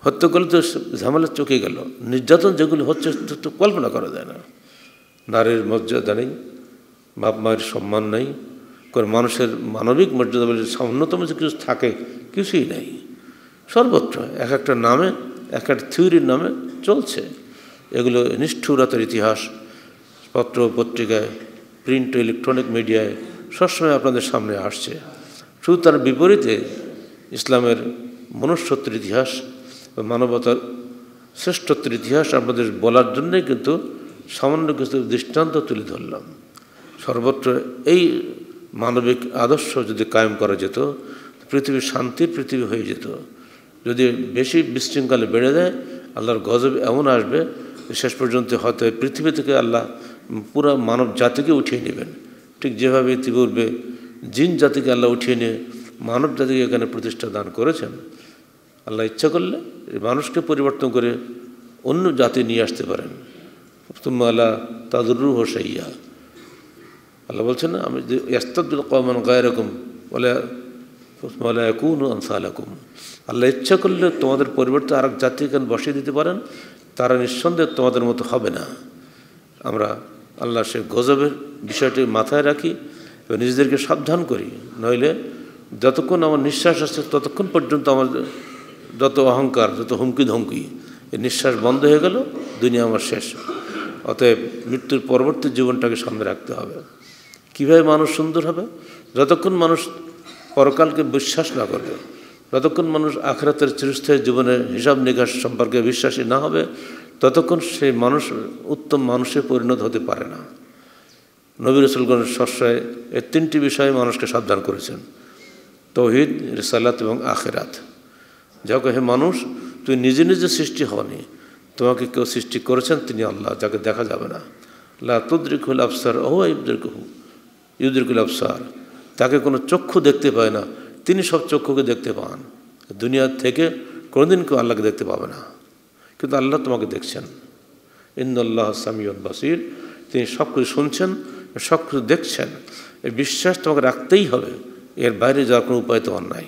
হত্যা করলে তো ঝামেলা চোখে গেল নির্যাতন যেগুলো হচ্ছে তো কল্পনা করা যায় না নারীর মর্যাদা নেই বাপ মায়ের সম্মান নেই করে মানুষের মানবিক মর্যাদা বলে সামান্যতম যে কিছু থাকে কিছুই নেই সর্বত্র এক একটা নামে এক একটা থিওরির নামে চলছে এগুলো নিষ্ঠুরতার ইতিহাস পত্র পত্রিকায় প্রিন্ট ইলেকট্রনিক মিডিয়ায় সবসময় আপনাদের সামনে আসছে শুধু তার বিপরীতে ইসলামের মনুষ্যত্বের ইতিহাস বা মানবতার শ্রেষ্ঠত্বের ইতিহাস আমাদের বলার জন্যে কিন্তু সামান্য কিছু দৃষ্টান্ত তুলে ধরলাম সর্বত্র এই মানবিক আদর্শ যদি কায়েম করা যেত পৃথিবী শান্তির পৃথিবী হয়ে যেত যদি বেশি বিশৃঙ্খলে বেড়ে যায় আল্লাহর গজব এমন আসবে শেষ পর্যন্ত হয়তো পৃথিবী থেকে আল্লাহ পুরা মানব জাতিকে উঠিয়ে নেবেন ঠিক যেভাবে ইতিপূর্বে জিন জাতিকে আল্লাহ উঠিয়ে নিয়ে মানব জাতিকে এখানে প্রতিষ্ঠা দান করেছেন আল্লাহ ইচ্ছা করলে মানুষকে পরিবর্তন করে অন্য জাতি নিয়ে আসতে পারেন তুমি আল্লাহ তাদুরু হোসাইয়া আল্লাহ বলছেন আমি যে কমান কমান রকম বলে মালায়াকুন আনসালাকুম আল্লাহ ইচ্ছা করলে তোমাদের পরিবর্তে আরেক এখানে বসিয়ে দিতে পারেন তারা নিঃসন্দেহ তোমাদের মতো হবে না আমরা আল্লাহ সে গজবের বিষয়টি মাথায় রাখি এবং নিজেদেরকে সাবধান করি নইলে যতক্ষণ আমার নিঃশ্বাস আসছে ততক্ষণ পর্যন্ত আমাদের যত অহংকার যত হুমকি ধমকি নিঃশ্বাস বন্ধ হয়ে গেল দুনিয়া আমার শেষ অতএব মৃত্যুর পরবর্তী জীবনটাকে সামনে রাখতে হবে কীভাবে মানুষ সুন্দর হবে যতক্ষণ মানুষ পরকালকে বিশ্বাস না করবে যতক্ষণ মানুষ আখরাতের চিরস্থায়ী জীবনের হিসাব নিকাশ সম্পর্কে বিশ্বাসী না হবে ততক্ষণ সেই মানুষ উত্তম মানুষে পরিণত হতে পারে না নবীর রসুলগঞ্জ সশ্রয় এই তিনটি বিষয়ে মানুষকে সাবধান করেছেন তৌহিদ রিসালাত এবং আখেরাত যাকে হে মানুষ তুই নিজে নিজে সৃষ্টি হওনি তোমাকে কেউ সৃষ্টি করেছেন তিনি আল্লাহ যাকে দেখা যাবে না লা তুদ্রিকুল আফসার অহ ইবদ্রিকহু ইউদ্রিকুল আফসার তাকে কোনো চক্ষু দেখতে পায় না তিনি সব চক্ষুকে দেখতে পান দুনিয়া থেকে কোনোদিন কেউ আল্লাহকে দেখতে পাবে না কিন্তু আল্লাহ তোমাকে দেখছেন ইন্দুল্লাহ সামিউল বাসির তিনি সব কিছু শুনছেন সব কিছু দেখছেন এই বিশ্বাস তোমাকে রাখতেই হবে এর বাইরে যাওয়ার কোনো উপায় তোমার নাই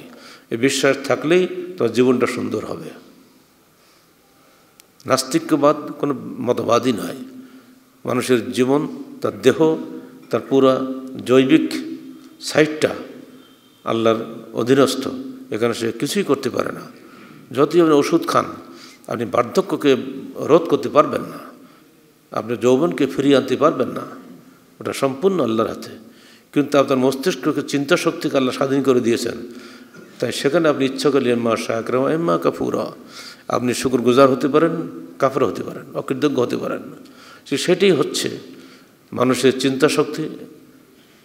এই বিশ্বাস থাকলেই তোমার জীবনটা সুন্দর হবে নাস্তিক্যবাদ কোনো মতবাদই নয় মানুষের জীবন তার দেহ তার পুরা জৈবিক সাইডটা আল্লাহর অধীনস্থ এখানে সে কিছুই করতে পারে না যদি আপনি ওষুধ খান আপনি বার্ধক্যকে রোধ করতে পারবেন না আপনি যৌবনকে ফিরিয়ে আনতে পারবেন না ওটা সম্পূর্ণ আল্লাহর হাতে কিন্তু আপনার মস্তিষ্ককে চিন্তা শক্তিকে আল্লাহ স্বাধীন করে দিয়েছেন তাই সেখানে আপনি ইচ্ছা করলে মা শাহরাম এম্মা কাফুরা আপনি শুক্রগুজার হতে পারেন কাফরা হতে পারেন অকৃতজ্ঞ হতে পারেন সে সেটাই হচ্ছে মানুষের চিন্তা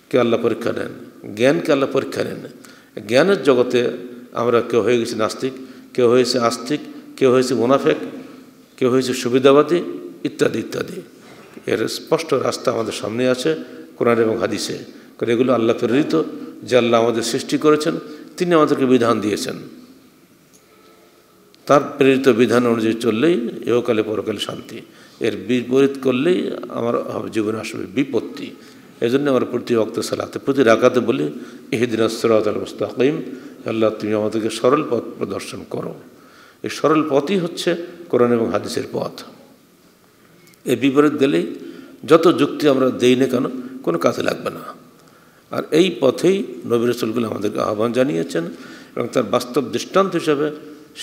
কে আল্লাহ পরীক্ষা নেন জ্ঞানকে আল্লাহ পরীক্ষা নেন জ্ঞানের জগতে আমরা কেউ হয়ে গেছি নাস্তিক কেউ হয়েছে আস্তিক কেউ হয়েছে মোনাফেক কেউ হয়েছে সুবিধাবাদী ইত্যাদি ইত্যাদি এর স্পষ্ট রাস্তা আমাদের সামনে আছে কোরআন এবং হাদিসে কারণ এগুলো আল্লাহ প্রেরিত যে আল্লাহ আমাদের সৃষ্টি করেছেন তিনি আমাদেরকে বিধান দিয়েছেন তার প্রেরিত বিধান অনুযায়ী চললেই ইহকালে পরকালে শান্তি এর বিপরীত করলেই আমার জীবনে আসবে বিপত্তি এই জন্য আমার প্রতি অক্ত সালাতে প্রতি রাখাতে বলি এহেদিন আসরাত আল মুস্তাকিম আল্লাহ তুমি আমাদেরকে সরল পথ প্রদর্শন করো এই সরল পথই হচ্ছে কোরআন এবং হাদিসের পথ এর বিপরীত গেলেই যত যুক্তি আমরা দেই না কেন কোনো কাজে লাগবে না আর এই পথেই নবী রসুলগুলো আমাদেরকে আহ্বান জানিয়েছেন এবং তার বাস্তব দৃষ্টান্ত হিসাবে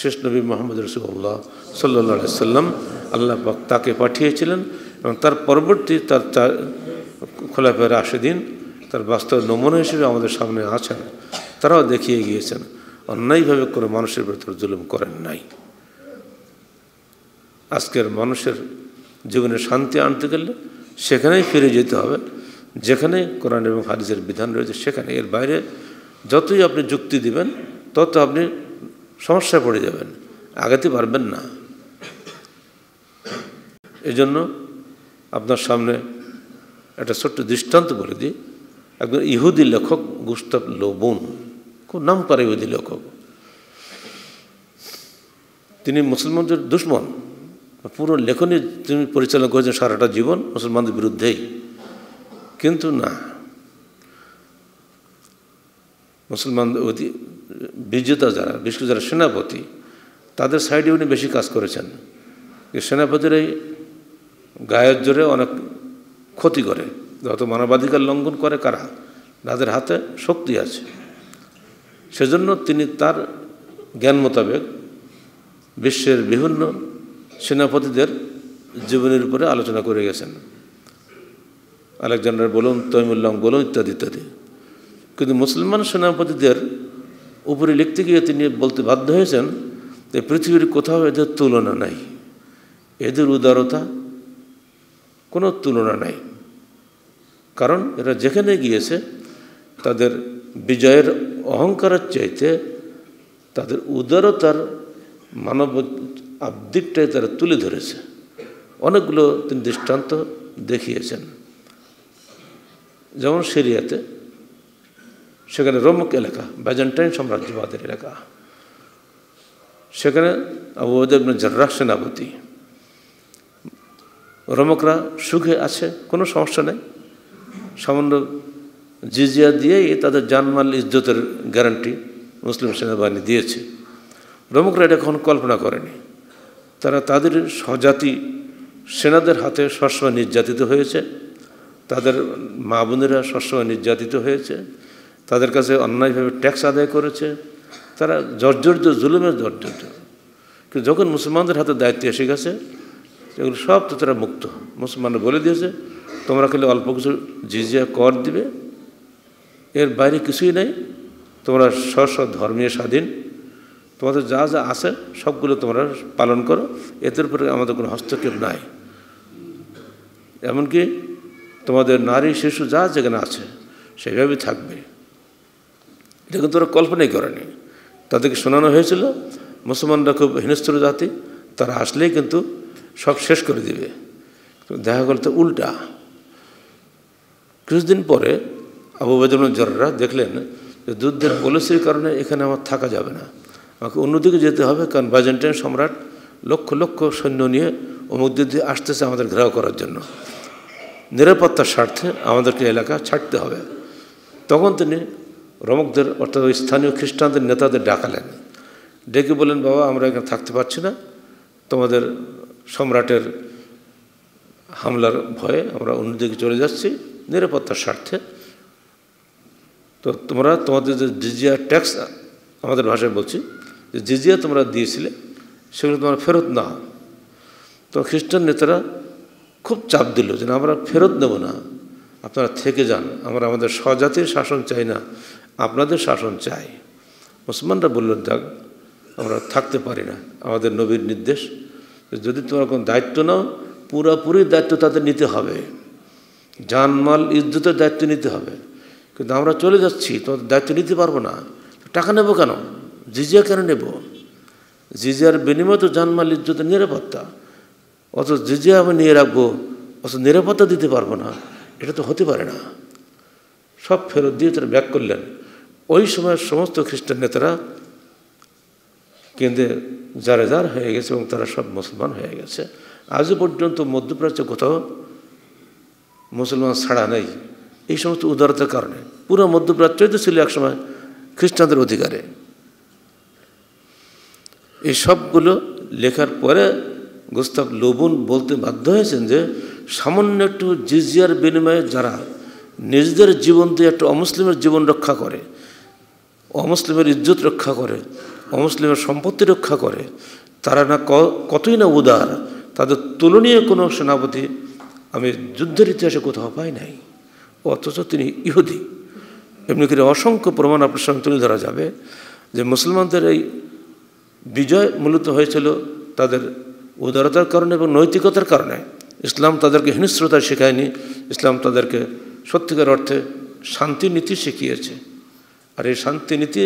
শেষ নবী মোহাম্মদ রসুল্লাহ সাল্লি সাল্লাম আল্লাহ তাকে পাঠিয়েছিলেন এবং তার পরবর্তী তার চার খোলাফের আশেদিন তার বাস্তব নমুনা হিসেবে আমাদের সামনে আছেন তারাও দেখিয়ে গিয়েছেন অন্যায়ভাবে কোনো মানুষের ভেতর জুলুম করেন নাই আজকের মানুষের জীবনে শান্তি আনতে গেলে সেখানেই ফিরে যেতে হবে যেখানে কোরআন এবং হাদিসের বিধান রয়েছে সেখানে এর বাইরে যতই আপনি যুক্তি দিবেন তত আপনি সমস্যায় পড়ে যাবেন আগাতে পারবেন না এজন্য আপনার সামনে একটা ছোট্ট দৃষ্টান্ত বলে দিই একজন ইহুদি লেখক গুস্তাব লোবন খুব নাম করে ইহুদি লেখক তিনি মুসলমানদের দুশ্মন পুরো লেখনী তিনি পরিচালনা করেছেন সারাটা জীবন মুসলমানদের বিরুদ্ধেই কিন্তু না মুসলমান অতি বিজেতা যারা বিশেষ যারা সেনাপতি তাদের সাইডে উনি বেশি কাজ করেছেন সেনাপতির এই গায়ের জোরে অনেক ক্ষতি করে যত মানবাধিকার লঙ্ঘন করে কারা তাদের হাতে শক্তি আছে সেজন্য তিনি তার জ্ঞান মোতাবেক বিশ্বের বিভিন্ন সেনাপতিদের জীবনের উপরে আলোচনা করে গেছেন আলেকজান্ডার বলুন তৈমুল্লাম বলুন ইত্যাদি ইত্যাদি কিন্তু মুসলমান সেনাপতিদের উপরে লিখতে গিয়ে তিনি বলতে বাধ্য হয়েছেন যে পৃথিবীর কোথাও এদের তুলনা নাই এদের উদারতা কোনো তুলনা নাই কারণ এরা যেখানে গিয়েছে তাদের বিজয়ের অহংকারের চাইতে তাদের উদারতার মানব আবদিকটাই তারা তুলে ধরেছে অনেকগুলো তিনি দৃষ্টান্ত দেখিয়েছেন যেমন সিরিয়াতে সেখানে রোমক এলাকা ব্যাজেন্টাইন সাম্রাজ্যবাদের এলাকা সেখানে আবু আবুদেবন সেনাপতি রোমকরা সুখে আছে কোনো সমস্যা নেই সামান্য জিজিয়া দিয়েই তাদের জানমাল ইজ্জতের গ্যারান্টি মুসলিম সেনাবাহিনী দিয়েছে রোমকরা এটা কখনো কল্পনা করেনি তারা তাদের স্বজাতি সেনাদের হাতে সবসময় নির্যাতিত হয়েছে তাদের মা বোনেরা সবসময় নির্যাতিত হয়েছে তাদের কাছে অন্যায়ভাবে ট্যাক্স আদায় করেছে তারা জর্জর্য জুলুমের জর্জর্য কিন্তু যখন মুসলমানদের হাতে দায়িত্ব এসে গেছে এগুলো সব তো তারা মুক্ত মুসলমানরা বলে দিয়েছে তোমরা খালি অল্প কিছু জিজিয়া কর দিবে এর বাইরে কিছুই নেই তোমরা স্ব স্ব ধর্মীয় স্বাধীন তোমাদের যা যা আছে সবগুলো তোমরা পালন করো এতের উপরে আমাদের কোনো হস্তক্ষেপ নাই এমনকি তোমাদের নারী শিশু যা যেখানে আছে সেভাবেই থাকবে এটা তোরা কল্পনাই করেনি তাদেরকে শোনানো হয়েছিল মুসলমানরা খুব হিনস্ত্র জাতি তারা আসলেই কিন্তু সব শেষ করে দিবে দেখা গেল তো উল্টা কিছুদিন পরে আবু বাজার জররা দেখলেন যে যুদ্ধের পলিসির কারণে এখানে আমার থাকা যাবে না আমাকে অন্যদিকে যেতে হবে কারণ বাইজেন্টাইন সম্রাট লক্ষ লক্ষ সৈন্য নিয়ে অমুক যুদ্ধে আসতেছে আমাদের ঘেরাও করার জন্য নিরাপত্তার স্বার্থে আমাদেরকে এলাকা ছাড়তে হবে তখন তিনি রমকদের অর্থাৎ ওই স্থানীয় খ্রিস্টানদের নেতাদের ডাকালেন ডেকে বলেন বাবা আমরা এখানে থাকতে পারছি না তোমাদের সম্রাটের হামলার ভয়ে আমরা অন্যদিকে চলে যাচ্ছি নিরাপত্তার স্বার্থে তো তোমরা তোমাদের যে জিজিয়া ট্যাক্স আমাদের ভাষায় বলছি যে জিজিয়া তোমরা দিয়েছিলে সেগুলো তোমরা ফেরত না তো খ্রিস্টান নেতারা খুব চাপ দিল যে আমরা ফেরত নেব না আপনারা থেকে যান আমরা আমাদের স্বজাতির শাসন চাই না আপনাদের শাসন চাই মুসলমানরা বললেন যাক আমরা থাকতে পারি না আমাদের নবীর নির্দেশ যদি তোমরা কোনো দায়িত্ব নাও পুরাপুরি দায়িত্ব তাদের নিতে হবে জানমাল ইজ্জতের দায়িত্ব নিতে হবে কিন্তু আমরা চলে যাচ্ছি তোমাদের দায়িত্ব নিতে পারবো না টাকা নেব কেন জিজিয়া কেন নেব জিজিয়ার বিনিময় তো জানমাল ইজ্জতের নিরাপত্তা অত যে আমি নিয়ে রাখবো অত নিরাপত্তা দিতে পারবো না এটা তো হতে পারে না সব ফেরত দিয়ে তারা ব্যাক করলেন ওই সময় সমস্ত খ্রিস্টান নেতারা কেন্দ্রে জারেদার হয়ে গেছে এবং তারা সব মুসলমান হয়ে গেছে আজও পর্যন্ত মধ্যপ্রাচ্যে কোথাও মুসলমান ছাড়া নেই এই সমস্ত উদারতার কারণে পুরো মধ্যপ্রাচ্যই তো ছিল একসময় খ্রিস্টানদের অধিকারে এই সবগুলো লেখার পরে গোস্তাব লোবন বলতে বাধ্য হয়েছেন যে সামান্য একটু জিজিয়ার বিনিময়ে যারা নিজেদের জীবন দিয়ে একটা অমুসলিমের জীবন রক্ষা করে অমুসলিমের ইজ্জত রক্ষা করে অমুসলিমের সম্পত্তি রক্ষা করে তারা না কতই না উদার তাদের তুলনীয় কোনো সেনাপতি আমি যুদ্ধের ইতিহাসে কোথাও পাই নাই অথচ তিনি ইহুদি এমনি করে অসংখ্য প্রমাণ আপনার সামনে তুলে ধরা যাবে যে মুসলমানদের এই বিজয় মূলত হয়েছিল তাদের উদারতার কারণে এবং নৈতিকতার কারণে ইসলাম তাদেরকে হিংস্রতা শেখায়নি ইসলাম তাদেরকে সত্যিকার অর্থে শান্তি নীতি শিখিয়েছে আর এই শান্তি নীতি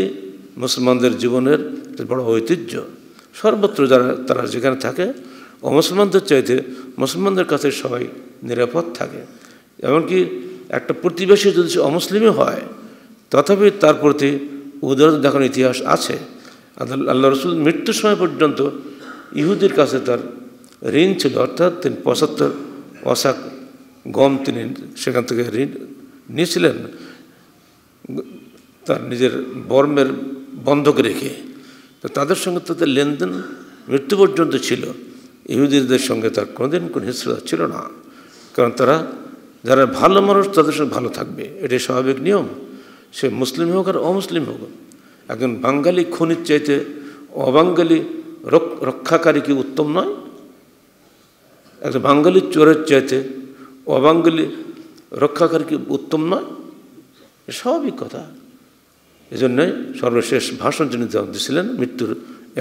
মুসলমানদের জীবনের বড় ঐতিহ্য সর্বত্র যারা তারা যেখানে থাকে মুসলমানদের চাইতে মুসলমানদের কাছে সবাই নিরাপদ থাকে এমনকি একটা প্রতিবেশী যদি সে অমুসলিমই হয় তথাপি তার প্রতি উদারতা দেখানোর ইতিহাস আছে আল্লাহ রসুল মৃত্যুর সময় পর্যন্ত ইহুদের কাছে তার ঋণ ছিল অর্থাৎ তিনি পঁচাত্তর অশাক গম তিনি সেখান থেকে ঋণ নিয়েছিলেন তার নিজের বর্মের বন্ধক রেখে তো তাদের সঙ্গে তাদের লেনদেন মৃত্যু পর্যন্ত ছিল ইহুদিদের সঙ্গে তার কোনোদিন কোনো হিস্রতা ছিল না কারণ তারা যারা ভালো মানুষ তাদের সঙ্গে ভালো থাকবে এটাই স্বাভাবিক নিয়ম সে মুসলিম হোক আর অমুসলিম হোক একজন বাঙালি খনির চাইতে অবাঙ্গালি রক্ষাকারী কি উত্তম নয় একটা বাঙালির চোরের চাইতে অবাঙ্গালি রক্ষাকারী কি উত্তম নয় স্বাভাবিক কথা এজন্যই সর্বশেষ ভাষণ যিনি দিয়েছিলেন মৃত্যুর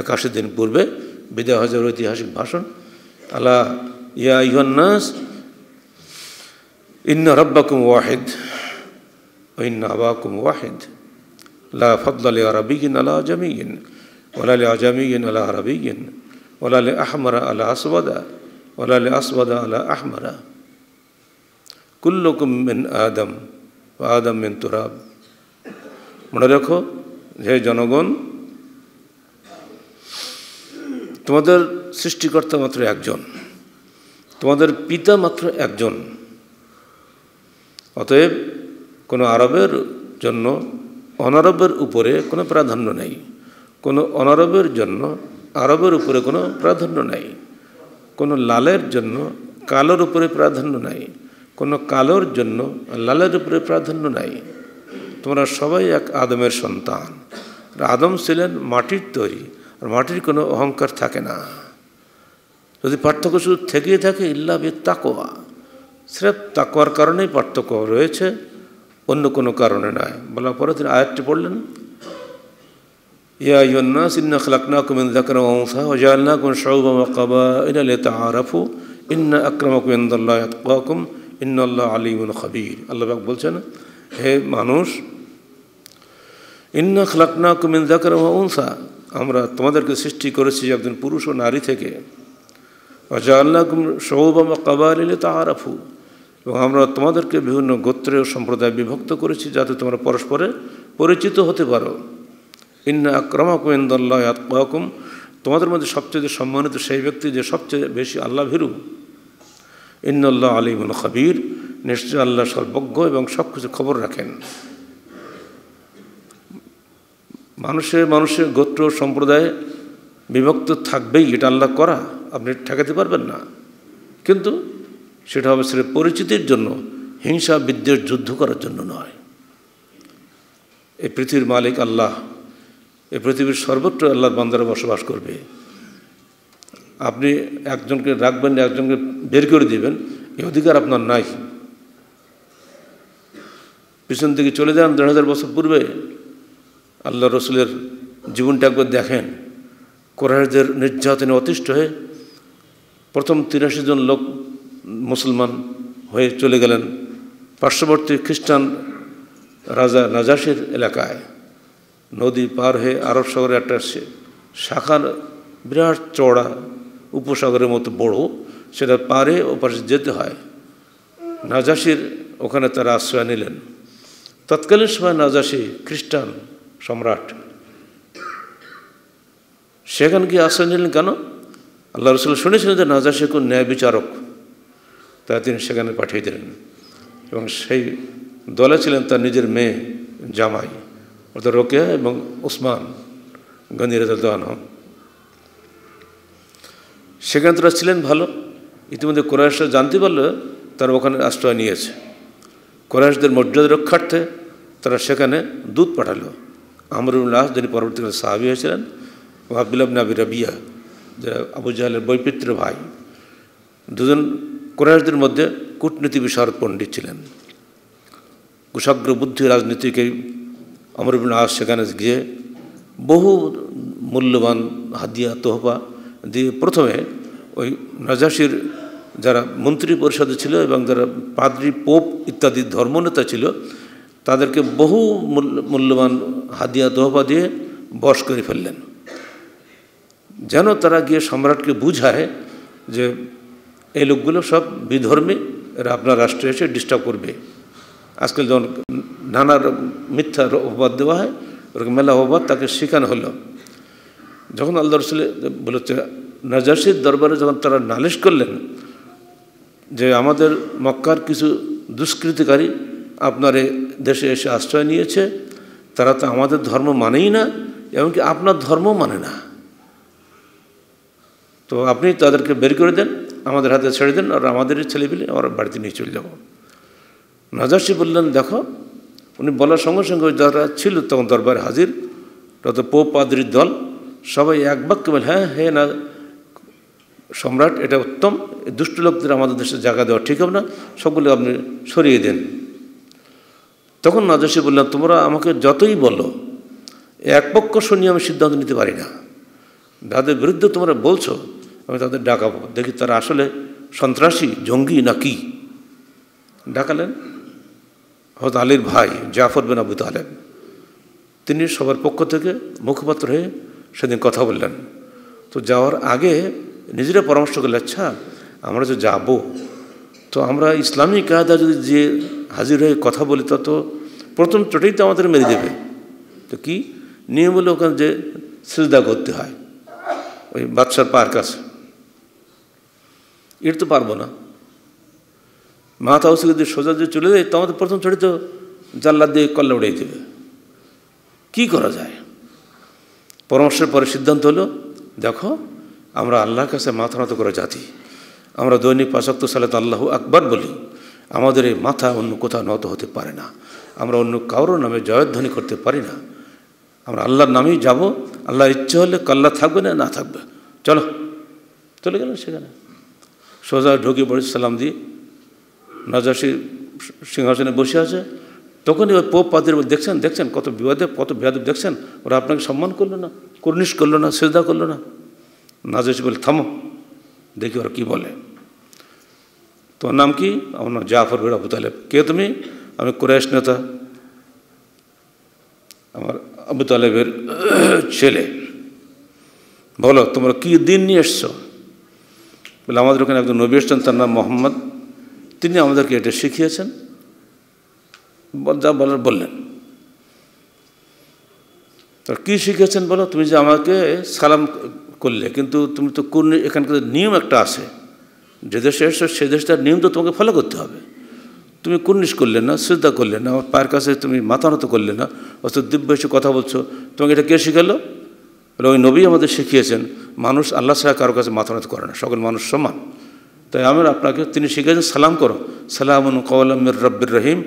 একাশি দিন পূর্বে বিদায় হজের ঐতিহাসিক ভাষণ আলা ইয়া ইহন্নাস ইন্ন রব্বাকুম ওয়াহিদ ইন্ন আবাকুম ওয়াহিদ লা ফদল আরবিগিন আলা জামিগিন ওলালে আজামিগিন আলা আরবিগিন ওলালে আহমরা আলা আসবাদা ওলালে আসবাদা আলা আহমরা কুল্লকুম من আদম আদম মিন তুরাব মনে রেখো যে জনগণ তোমাদের সৃষ্টিকর্তা মাত্র একজন তোমাদের পিতা মাত্র একজন অতএব কোনো আরবের জন্য অনারবের উপরে কোনো প্রাধান্য নেই কোনো অনারবের জন্য আরবের উপরে কোনো প্রাধান্য নাই কোনো লালের জন্য কালোর উপরে প্রাধান্য নাই কোনো কালোর জন্য লালের উপরে প্রাধান্য নাই তোমরা সবাই এক আদমের সন্তান আর আদম ছিলেন মাটির তৈরি আর মাটির কোনো অহংকার থাকে না যদি পার্থক্য শুধু থেকেই থাকে ইল্লা বি তাকোয়া স্রেফ তাকোয়ার কারণেই পার্থক্য রয়েছে অন্য কোনো কারণে নয় বলার পরে তিনি আয়াতটি পড়লেন ইয়া ইয়ন্না সিন্না খলাকনা কুমিন জাকর ওসা ওজালনা কুম শৌব মকাবা ইন আলে তাহারাফু ইন্না আক্রমক ইন্দাল্লাহ আকবাকুম ইন্নাল্লাহ আলিমুল খবির আল্লাহ পাক বলছেন হে মানুষ ইন্না খলাকনা কুমিন জাকর ওসা আমরা তোমাদেরকে সৃষ্টি করেছি একজন পুরুষ ও নারী থেকে ওজালনা কুম শৌব মকাবা ইলে তাহারাফু এবং আমরা তোমাদেরকে বিভিন্ন গোত্রে ও সম্প্রদায় বিভক্ত করেছি যাতে তোমরা পরস্পরে পরিচিত হতে পারো ইন্না আক্রমাকুম ইন্দাল্লাহ আত্মাকুম তোমাদের মধ্যে সবচেয়ে সম্মানিত সেই ব্যক্তি যে সবচেয়ে বেশি আল্লাহ ভীরু ইন্নাল্লাহ আলিমুল খাবির নিশ্চয় আল্লাহ সর্বজ্ঞ এবং সব কিছু খবর রাখেন মানুষে মানুষে গোত্র সম্প্রদায় বিভক্ত থাকবেই এটা আল্লাহ করা আপনি ঠেকাতে পারবেন না কিন্তু সেটা হবে সেটা পরিচিতির জন্য হিংসা বিদ্বেষ যুদ্ধ করার জন্য নয় এই পৃথিবীর মালিক আল্লাহ এই পৃথিবীর সর্বত্র আল্লাহর বান্দারা বসবাস করবে আপনি একজনকে রাখবেন একজনকে বের করে দিবেন এই অধিকার আপনার নাই পিছন থেকে চলে যান দেড় হাজার বছর পূর্বে আল্লাহ রসুলের জীবনটা একবার দেখেন কোরআদের নির্যাতনে অতিষ্ঠ হয়ে প্রথম তিরাশি জন লোক মুসলমান হয়ে চলে গেলেন পার্শ্ববর্তী খ্রিস্টান রাজা নাজাসের এলাকায় নদী পার হয়ে আরব সাগরে একটা শাখার বিরাট চড়া উপসাগরের মতো বড় সেটা পারে ওপাশে যেতে হয় নাজাসির ওখানে তারা আশ্রয় নিলেন তৎকালীন সময় নাজাসি খ্রিস্টান সম্রাট সেখানে গিয়ে আশ্রয় নিলেন কেন আল্লাহ রসুল শুনেছিলেন যে নাজাসি কোন ন্যায় বিচারক তাই তিনি সেখানে পাঠিয়ে দিলেন এবং সেই দলে ছিলেন তার নিজের মেয়ে জামাই অর্থাৎ রোকেয়া এবং ওসমান গান্ধী রাজাদান সেখানে তারা ছিলেন ভালো ইতিমধ্যে কোরআশরা জানতে পারলে তারা ওখানে আশ্রয় নিয়েছে কোরআশদের মর্যাদা রক্ষার্থে তারা সেখানে দুধ পাঠালো আমরুল যিনি পরবর্তীকালে সাহাবি হয়েছিলেন ওয়াবিলাম নাবি রাবিয়া যে আবু জাহালের বৈপিত্র ভাই দুজন কোরআশদের মধ্যে কূটনীতি বিশারদ পণ্ডিত ছিলেন কুষাগ্র বুদ্ধি রাজনীতিকে আমর ইবিন আস সেখানে গিয়ে বহু মূল্যবান হাদিয়া তোহবা দিয়ে প্রথমে ওই নাজাসির যারা মন্ত্রী পরিষদে ছিল এবং যারা পাদ্রি পোপ ইত্যাদি ধর্মনেতা ছিল তাদেরকে বহু মূল্যবান হাদিয়া তোহবা দিয়ে বশ করে ফেললেন যেন তারা গিয়ে সম্রাটকে বুঝায় যে এই লোকগুলো সব বিধর্মী এরা আপনার রাষ্ট্রে এসে ডিস্টার্ব করবে আজকাল যখন নানা মিথ্যা অপবাদ দেওয়া হয় ওরকম মেলা অপবাদ তাকে শেখানো হলো যখন আল্লাহ রসুল বলেছে নাজাসির দরবারে যখন তারা নালিশ করলেন যে আমাদের মক্কার কিছু দুষ্কৃতিকারী আপনার দেশে এসে আশ্রয় নিয়েছে তারা তো আমাদের ধর্ম মানেই না এমনকি আপনার ধর্ম মানে না তো আপনি তাদেরকে বের করে দেন আমাদের হাতে ছেড়ে দেন আর আমাদেরই ছেলেপিলে আমরা বাড়িতে নিয়ে চলে যাবো নজরসি বললেন দেখো উনি বলার সঙ্গে সঙ্গে যারা ছিল তখন দরবারে হাজির তত পোপ পাদ্রির দল সবাই এক বাক্যে বলে হ্যাঁ হ্যাঁ না সম্রাট এটা উত্তম দুষ্ট লোকদের আমাদের দেশে জায়গা দেওয়া ঠিক হবে না সবগুলো আপনি সরিয়ে দেন তখন নজরসি বললেন তোমরা আমাকে যতই বলো এক পক্ষ শুনিয়ে আমি সিদ্ধান্ত নিতে পারি না যাদের বিরুদ্ধে তোমরা বলছো আমি তাদের ডাকাবো দেখি তারা আসলে সন্ত্রাসী জঙ্গি না কি ডাকালেন হত আলীর ভাই জাফর বিন আবু তালেব তিনি সবার পক্ষ থেকে মুখপাত্র হয়ে সেদিন কথা বললেন তো যাওয়ার আগে নিজেরা পরামর্শ করলে আচ্ছা আমরা যে যাব তো আমরা ইসলামী কায়দা যদি যে হাজির হয়ে কথা বলি তত তো প্রথম চোটেই তো আমাদের মেরে দেবে তো কি নিয়ম বলে ওখানে যে সিজদা করতে হয় ওই বাচ্চার পার কাছে এটা তো পারবো না মাথা উসকে যদি সোজা যদি চলে যায় তোমাদের প্রথম ছড়ে তো জাল্লা দিয়ে কল্লা উড়িয়ে দেবে কী করা যায় পরামর্শের পরে সিদ্ধান্ত হলো দেখো আমরা আল্লাহর কাছে মাথা নত করে জাতি আমরা দৈনিক পাশাক্ত সালাত আল্লাহ আকবর বলি আমাদের এই মাথা অন্য কোথাও নত হতে পারে না আমরা অন্য কারোর নামে জয়ধ্বনি করতে পারি না আমরা আল্লাহর নামেই যাব আল্লাহর ইচ্ছে হলে কাল্লা থাকবে না না থাকবে চলো চলে গেলেন সেখানে সোজা ঢুকে পড়ে সালাম দিয়ে নাজাসি সিংহাসনে বসে আছে তখনই ওই পোপ পাদের দেখছেন দেখছেন কত বিবাদে কত বিবাদেব দেখছেন ওরা আপনাকে সম্মান করলো না কর্নিশ করলো না শ্রদ্ধা করলো না নাজাসি বলে থামো দেখি ওরা কী বলে তোমার নাম কি আমার নাম জাফর বির আবু তালেব কে তুমি আমি কুরেশ নেতা আমার আবু তালেবের ছেলে বলো তোমরা কি দিন নিয়ে এসছো বলে আমাদের ওখানে একজন নবী এসছেন তার নাম মোহাম্মদ তিনি আমাদেরকে এটা শিখিয়েছেন যা বলার বললেন তো কী শিখিয়েছেন বলো তুমি যে আমাকে সালাম করলে কিন্তু তুমি তো কোন এখানকার নিয়ম একটা আছে যে দেশে এসছো সে দেশটার নিয়ম তো তোমাকে ফলো করতে হবে তুমি কুর্নিশ করলে না শ্রদ্ধা করলে না আমার পায়ের কাছে তুমি মাথা নত করলে না অথচ দিব্য এসে কথা বলছো তোমাকে এটা কে শিখালো বলে ওই নবী আমাদের শিখিয়েছেন মানুষ আল্লাহ ছাড়া কারো কাছে মাথা নত করে না সকল মানুষ সমান তাই আমার আপনাকে তিনি শিখেছেন সালাম করো সালাম কওয়ালামের রব্বির রহিম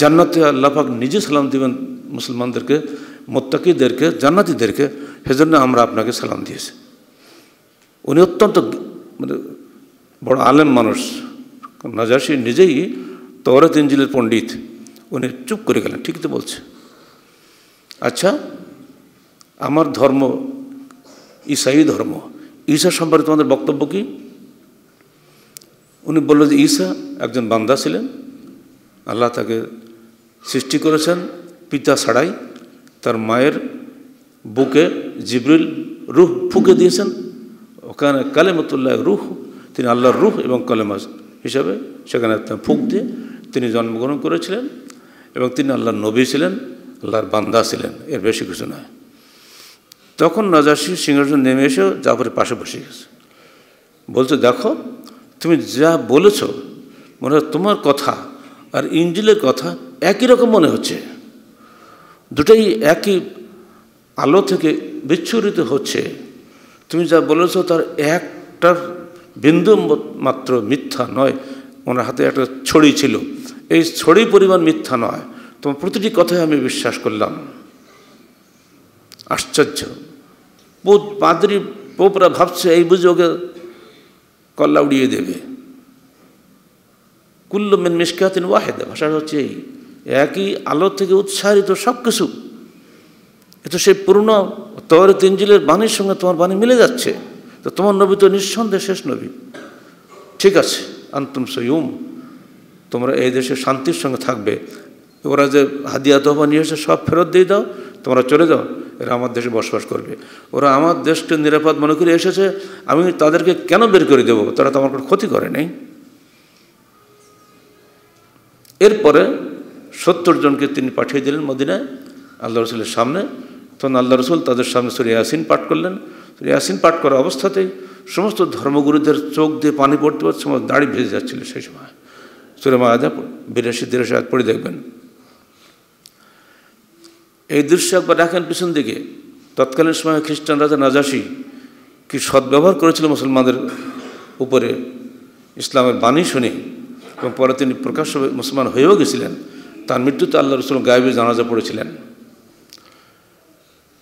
জান্নাতে আল্লাহাক নিজে সালাম দিবেন মুসলমানদেরকে মোত্তাকিদেরকে জান্নাতিদেরকে সেজন্য আমরা আপনাকে সালাম দিয়েছি উনি অত্যন্ত মানে বড় আলেম মানুষ নাজাসি নিজেই তরে তিনজিলের পণ্ডিত উনি চুপ করে গেলেন ঠিক তো বলছে আচ্ছা আমার ধর্ম ইসাই ধর্ম ঈশা সম্পর্কে তোমাদের বক্তব্য কী উনি বলল যে ঈশা একজন বান্দা ছিলেন আল্লাহ তাকে সৃষ্টি করেছেন পিতা ছাড়াই তার মায়ের বুকে জিবরিল রুহ ফুঁকে দিয়েছেন ওখানে কালেমতুল্লাহ রুহ তিনি আল্লাহর রুহ এবং কালেমাজ হিসাবে সেখানে ফুক দিয়ে তিনি জন্মগ্রহণ করেছিলেন এবং তিনি আল্লাহর নবী ছিলেন আল্লাহর বান্দা ছিলেন এর বেশি কিছু নয় তখন নাজাসি সিংহাসন নেমে এসে জাফরের পাশে বসে গেছে বলছে দেখো তুমি যা বলেছ মনে তোমার কথা আর ইঞ্জিলের কথা একই রকম মনে হচ্ছে দুটাই একই আলো থেকে বিচ্ছুরিত হচ্ছে তুমি যা বলেছ তার একটার বিন্দু মাত্র মিথ্যা নয় ওনার হাতে একটা ছড়ি ছিল এই ছড়ি পরিমাণ মিথ্যা নয় তোমার প্রতিটি কথায় আমি বিশ্বাস করলাম আশ্চর্য পাদ্রী পোপরা ভাবছে এই বুঝে ওকে কল্লা উড়িয়ে দেবে কুল্লমেন মিসকাতিন ওয়াহেদা ভাষা হচ্ছে এই একই আলো থেকে উৎসাহিত সব কিছু এতো সেই পুরনো তোর তিনজিলের বাণীর সঙ্গে তোমার বাণী মিলে যাচ্ছে তো তোমার নবী তো নিঃসন্দেহে শেষ নবী ঠিক আছে আন্তম সৈয়ুম তোমরা এই দেশে শান্তির সঙ্গে থাকবে ওরা যে হাদিয়া তোবা নিয়ে এসে সব ফেরত দিয়ে দাও তোমরা চলে যাও এরা আমার দেশে বসবাস করবে ওরা আমার দেশকে নিরাপদ মনে করে এসেছে আমি তাদেরকে কেন বের করে দেবো তারা তো আমার কোনো ক্ষতি করে নাই এরপরে সত্তর জনকে তিনি পাঠিয়ে দিলেন মদিনায় আল্লাহ রসুলের সামনে তখন আল্লাহ রসুল তাদের সামনে সুরে পাঠ করলেন সুরে ইয়াসিন পাঠ করা অবস্থাতেই সমস্ত ধর্মগুরুদের চোখ দিয়ে পানি পড়তে পারছে সমস্ত দাড়ি ভেজে যাচ্ছিল সেই সময় সুরে মায়াদা বিরাশি তিরাশি পড়ে দেখবেন এই দৃশ্য একবার রাখেন পিছন দিকে তৎকালীন সময়ে খ্রিস্টান রাজা নাজাসি কি সদ্ব্যবহার করেছিল মুসলমানদের উপরে ইসলামের বাণী শুনে এবং পরে তিনি প্রকাশ্য মুসলমান হয়েও গেছিলেন তার মৃত্যুতে আল্লাহ রসুল গায়েবে জানাজা পড়েছিলেন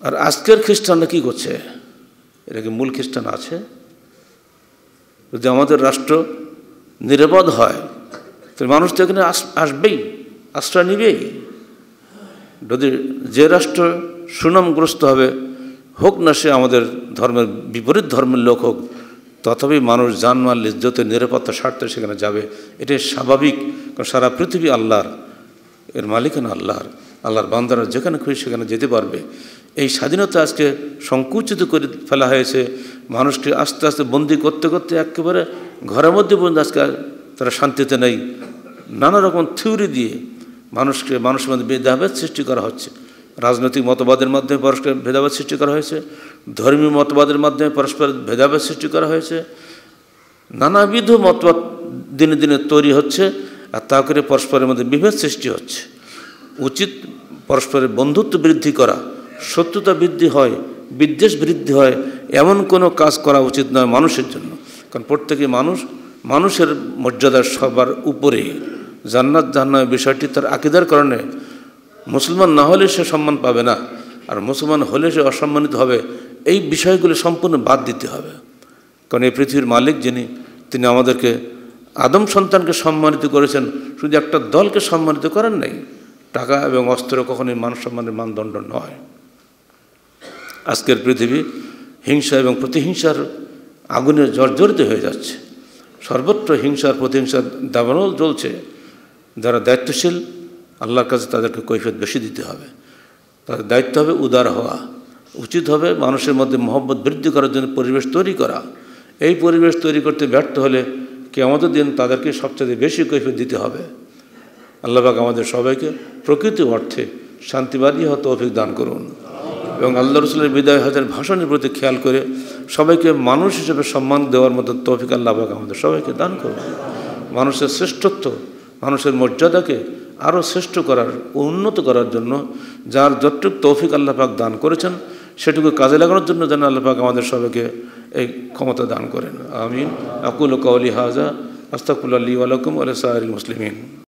আর আজকের খ্রিস্টানরা কী করছে এটা কি মূল খ্রিস্টান আছে যদি আমাদের রাষ্ট্র নিরাপদ হয় তাহলে মানুষ তো এখানে আসবেই আশ্রয় নিবেই যদি যে রাষ্ট্র সুনামগ্রস্ত হবে হোক না সে আমাদের ধর্মের বিপরীত ধর্মের লোক হোক তথাপি মানুষ জানমাল ইজ্জতের নিরাপত্তা স্বার্থে সেখানে যাবে এটাই স্বাভাবিক কারণ সারা পৃথিবী আল্লাহর এর মালিকানা আল্লাহর আল্লাহর বান্দারা যেখানে খুশি সেখানে যেতে পারবে এই স্বাধীনতা আজকে সংকুচিত করে ফেলা হয়েছে মানুষকে আস্তে আস্তে বন্দি করতে করতে একেবারে ঘরের মধ্যে পর্যন্ত আজকে তারা শান্তিতে নেই নানা রকম থিওরি দিয়ে মানুষকে মানুষের মধ্যে ভেদাভেদ সৃষ্টি করা হচ্ছে রাজনৈতিক মতবাদের মাধ্যমে পরস্পর ভেদাভেদ সৃষ্টি করা হয়েছে ধর্মীয় মতবাদের মাধ্যমে পরস্পর ভেদাভেদ সৃষ্টি করা হয়েছে নানাবিধ মতবাদ দিনে দিনে তৈরি হচ্ছে আর তা করে পরস্পরের মধ্যে বিভেদ সৃষ্টি হচ্ছে উচিত পরস্পরের বন্ধুত্ব বৃদ্ধি করা শত্রুতা বৃদ্ধি হয় বিদ্বেষ বৃদ্ধি হয় এমন কোনো কাজ করা উচিত নয় মানুষের জন্য কারণ প্রত্যেকে মানুষ মানুষের মর্যাদা সবার উপরে জান্নাত জাহান্নামের বিষয়টি তার আকিদার কারণে মুসলমান না হলে সে সম্মান পাবে না আর মুসলমান হলে সে অসম্মানিত হবে এই বিষয়গুলি সম্পূর্ণ বাদ দিতে হবে কারণ এই পৃথিবীর মালিক যিনি তিনি আমাদেরকে আদম সন্তানকে সম্মানিত করেছেন শুধু একটা দলকে সম্মানিত করেন নাই টাকা এবং অস্ত্র কখনোই মান সম্মানের মানদণ্ড নয় আজকের পৃথিবী হিংসা এবং প্রতিহিংসার আগুনে জর্জরিত হয়ে যাচ্ছে সর্বত্র হিংসার প্রতিহিংসার দাবানল চলছে যারা দায়িত্বশীল আল্লাহর কাছে তাদেরকে কৈফিয়ত বেশি দিতে হবে তাদের দায়িত্ব হবে উদার হওয়া উচিত হবে মানুষের মধ্যে মহব্বত বৃদ্ধি করার জন্য পরিবেশ তৈরি করা এই পরিবেশ তৈরি করতে ব্যর্থ হলে কে আমাদের দিন তাদেরকে সবচেয়ে বেশি কৈফিয়ত দিতে হবে আল্লাহবাক আমাদের সবাইকে প্রকৃত অর্থে শান্তিবাদী হওয়া তৌফিক দান করুন এবং আল্লাহ রসুলের বিদায় হাজার ভাষণের প্রতি খেয়াল করে সবাইকে মানুষ হিসেবে সম্মান দেওয়ার মতো তৌফিক আল্লাহ আমাদের সবাইকে দান করুন মানুষের শ্রেষ্ঠত্ব মানুষের মর্যাদাকে আরও শ্রেষ্ঠ করার উন্নত করার জন্য যার যতটুক তৌফিক আল্লাপাক দান করেছেন সেটুকু কাজে লাগানোর জন্য যেন আল্লাপাক আমাদের সবাইকে এই ক্ষমতা দান করেন আমিন আকুল কাউলি হাজা আস্তাকুল্লা আলী আলকুম আলসাহ মুসলিমিন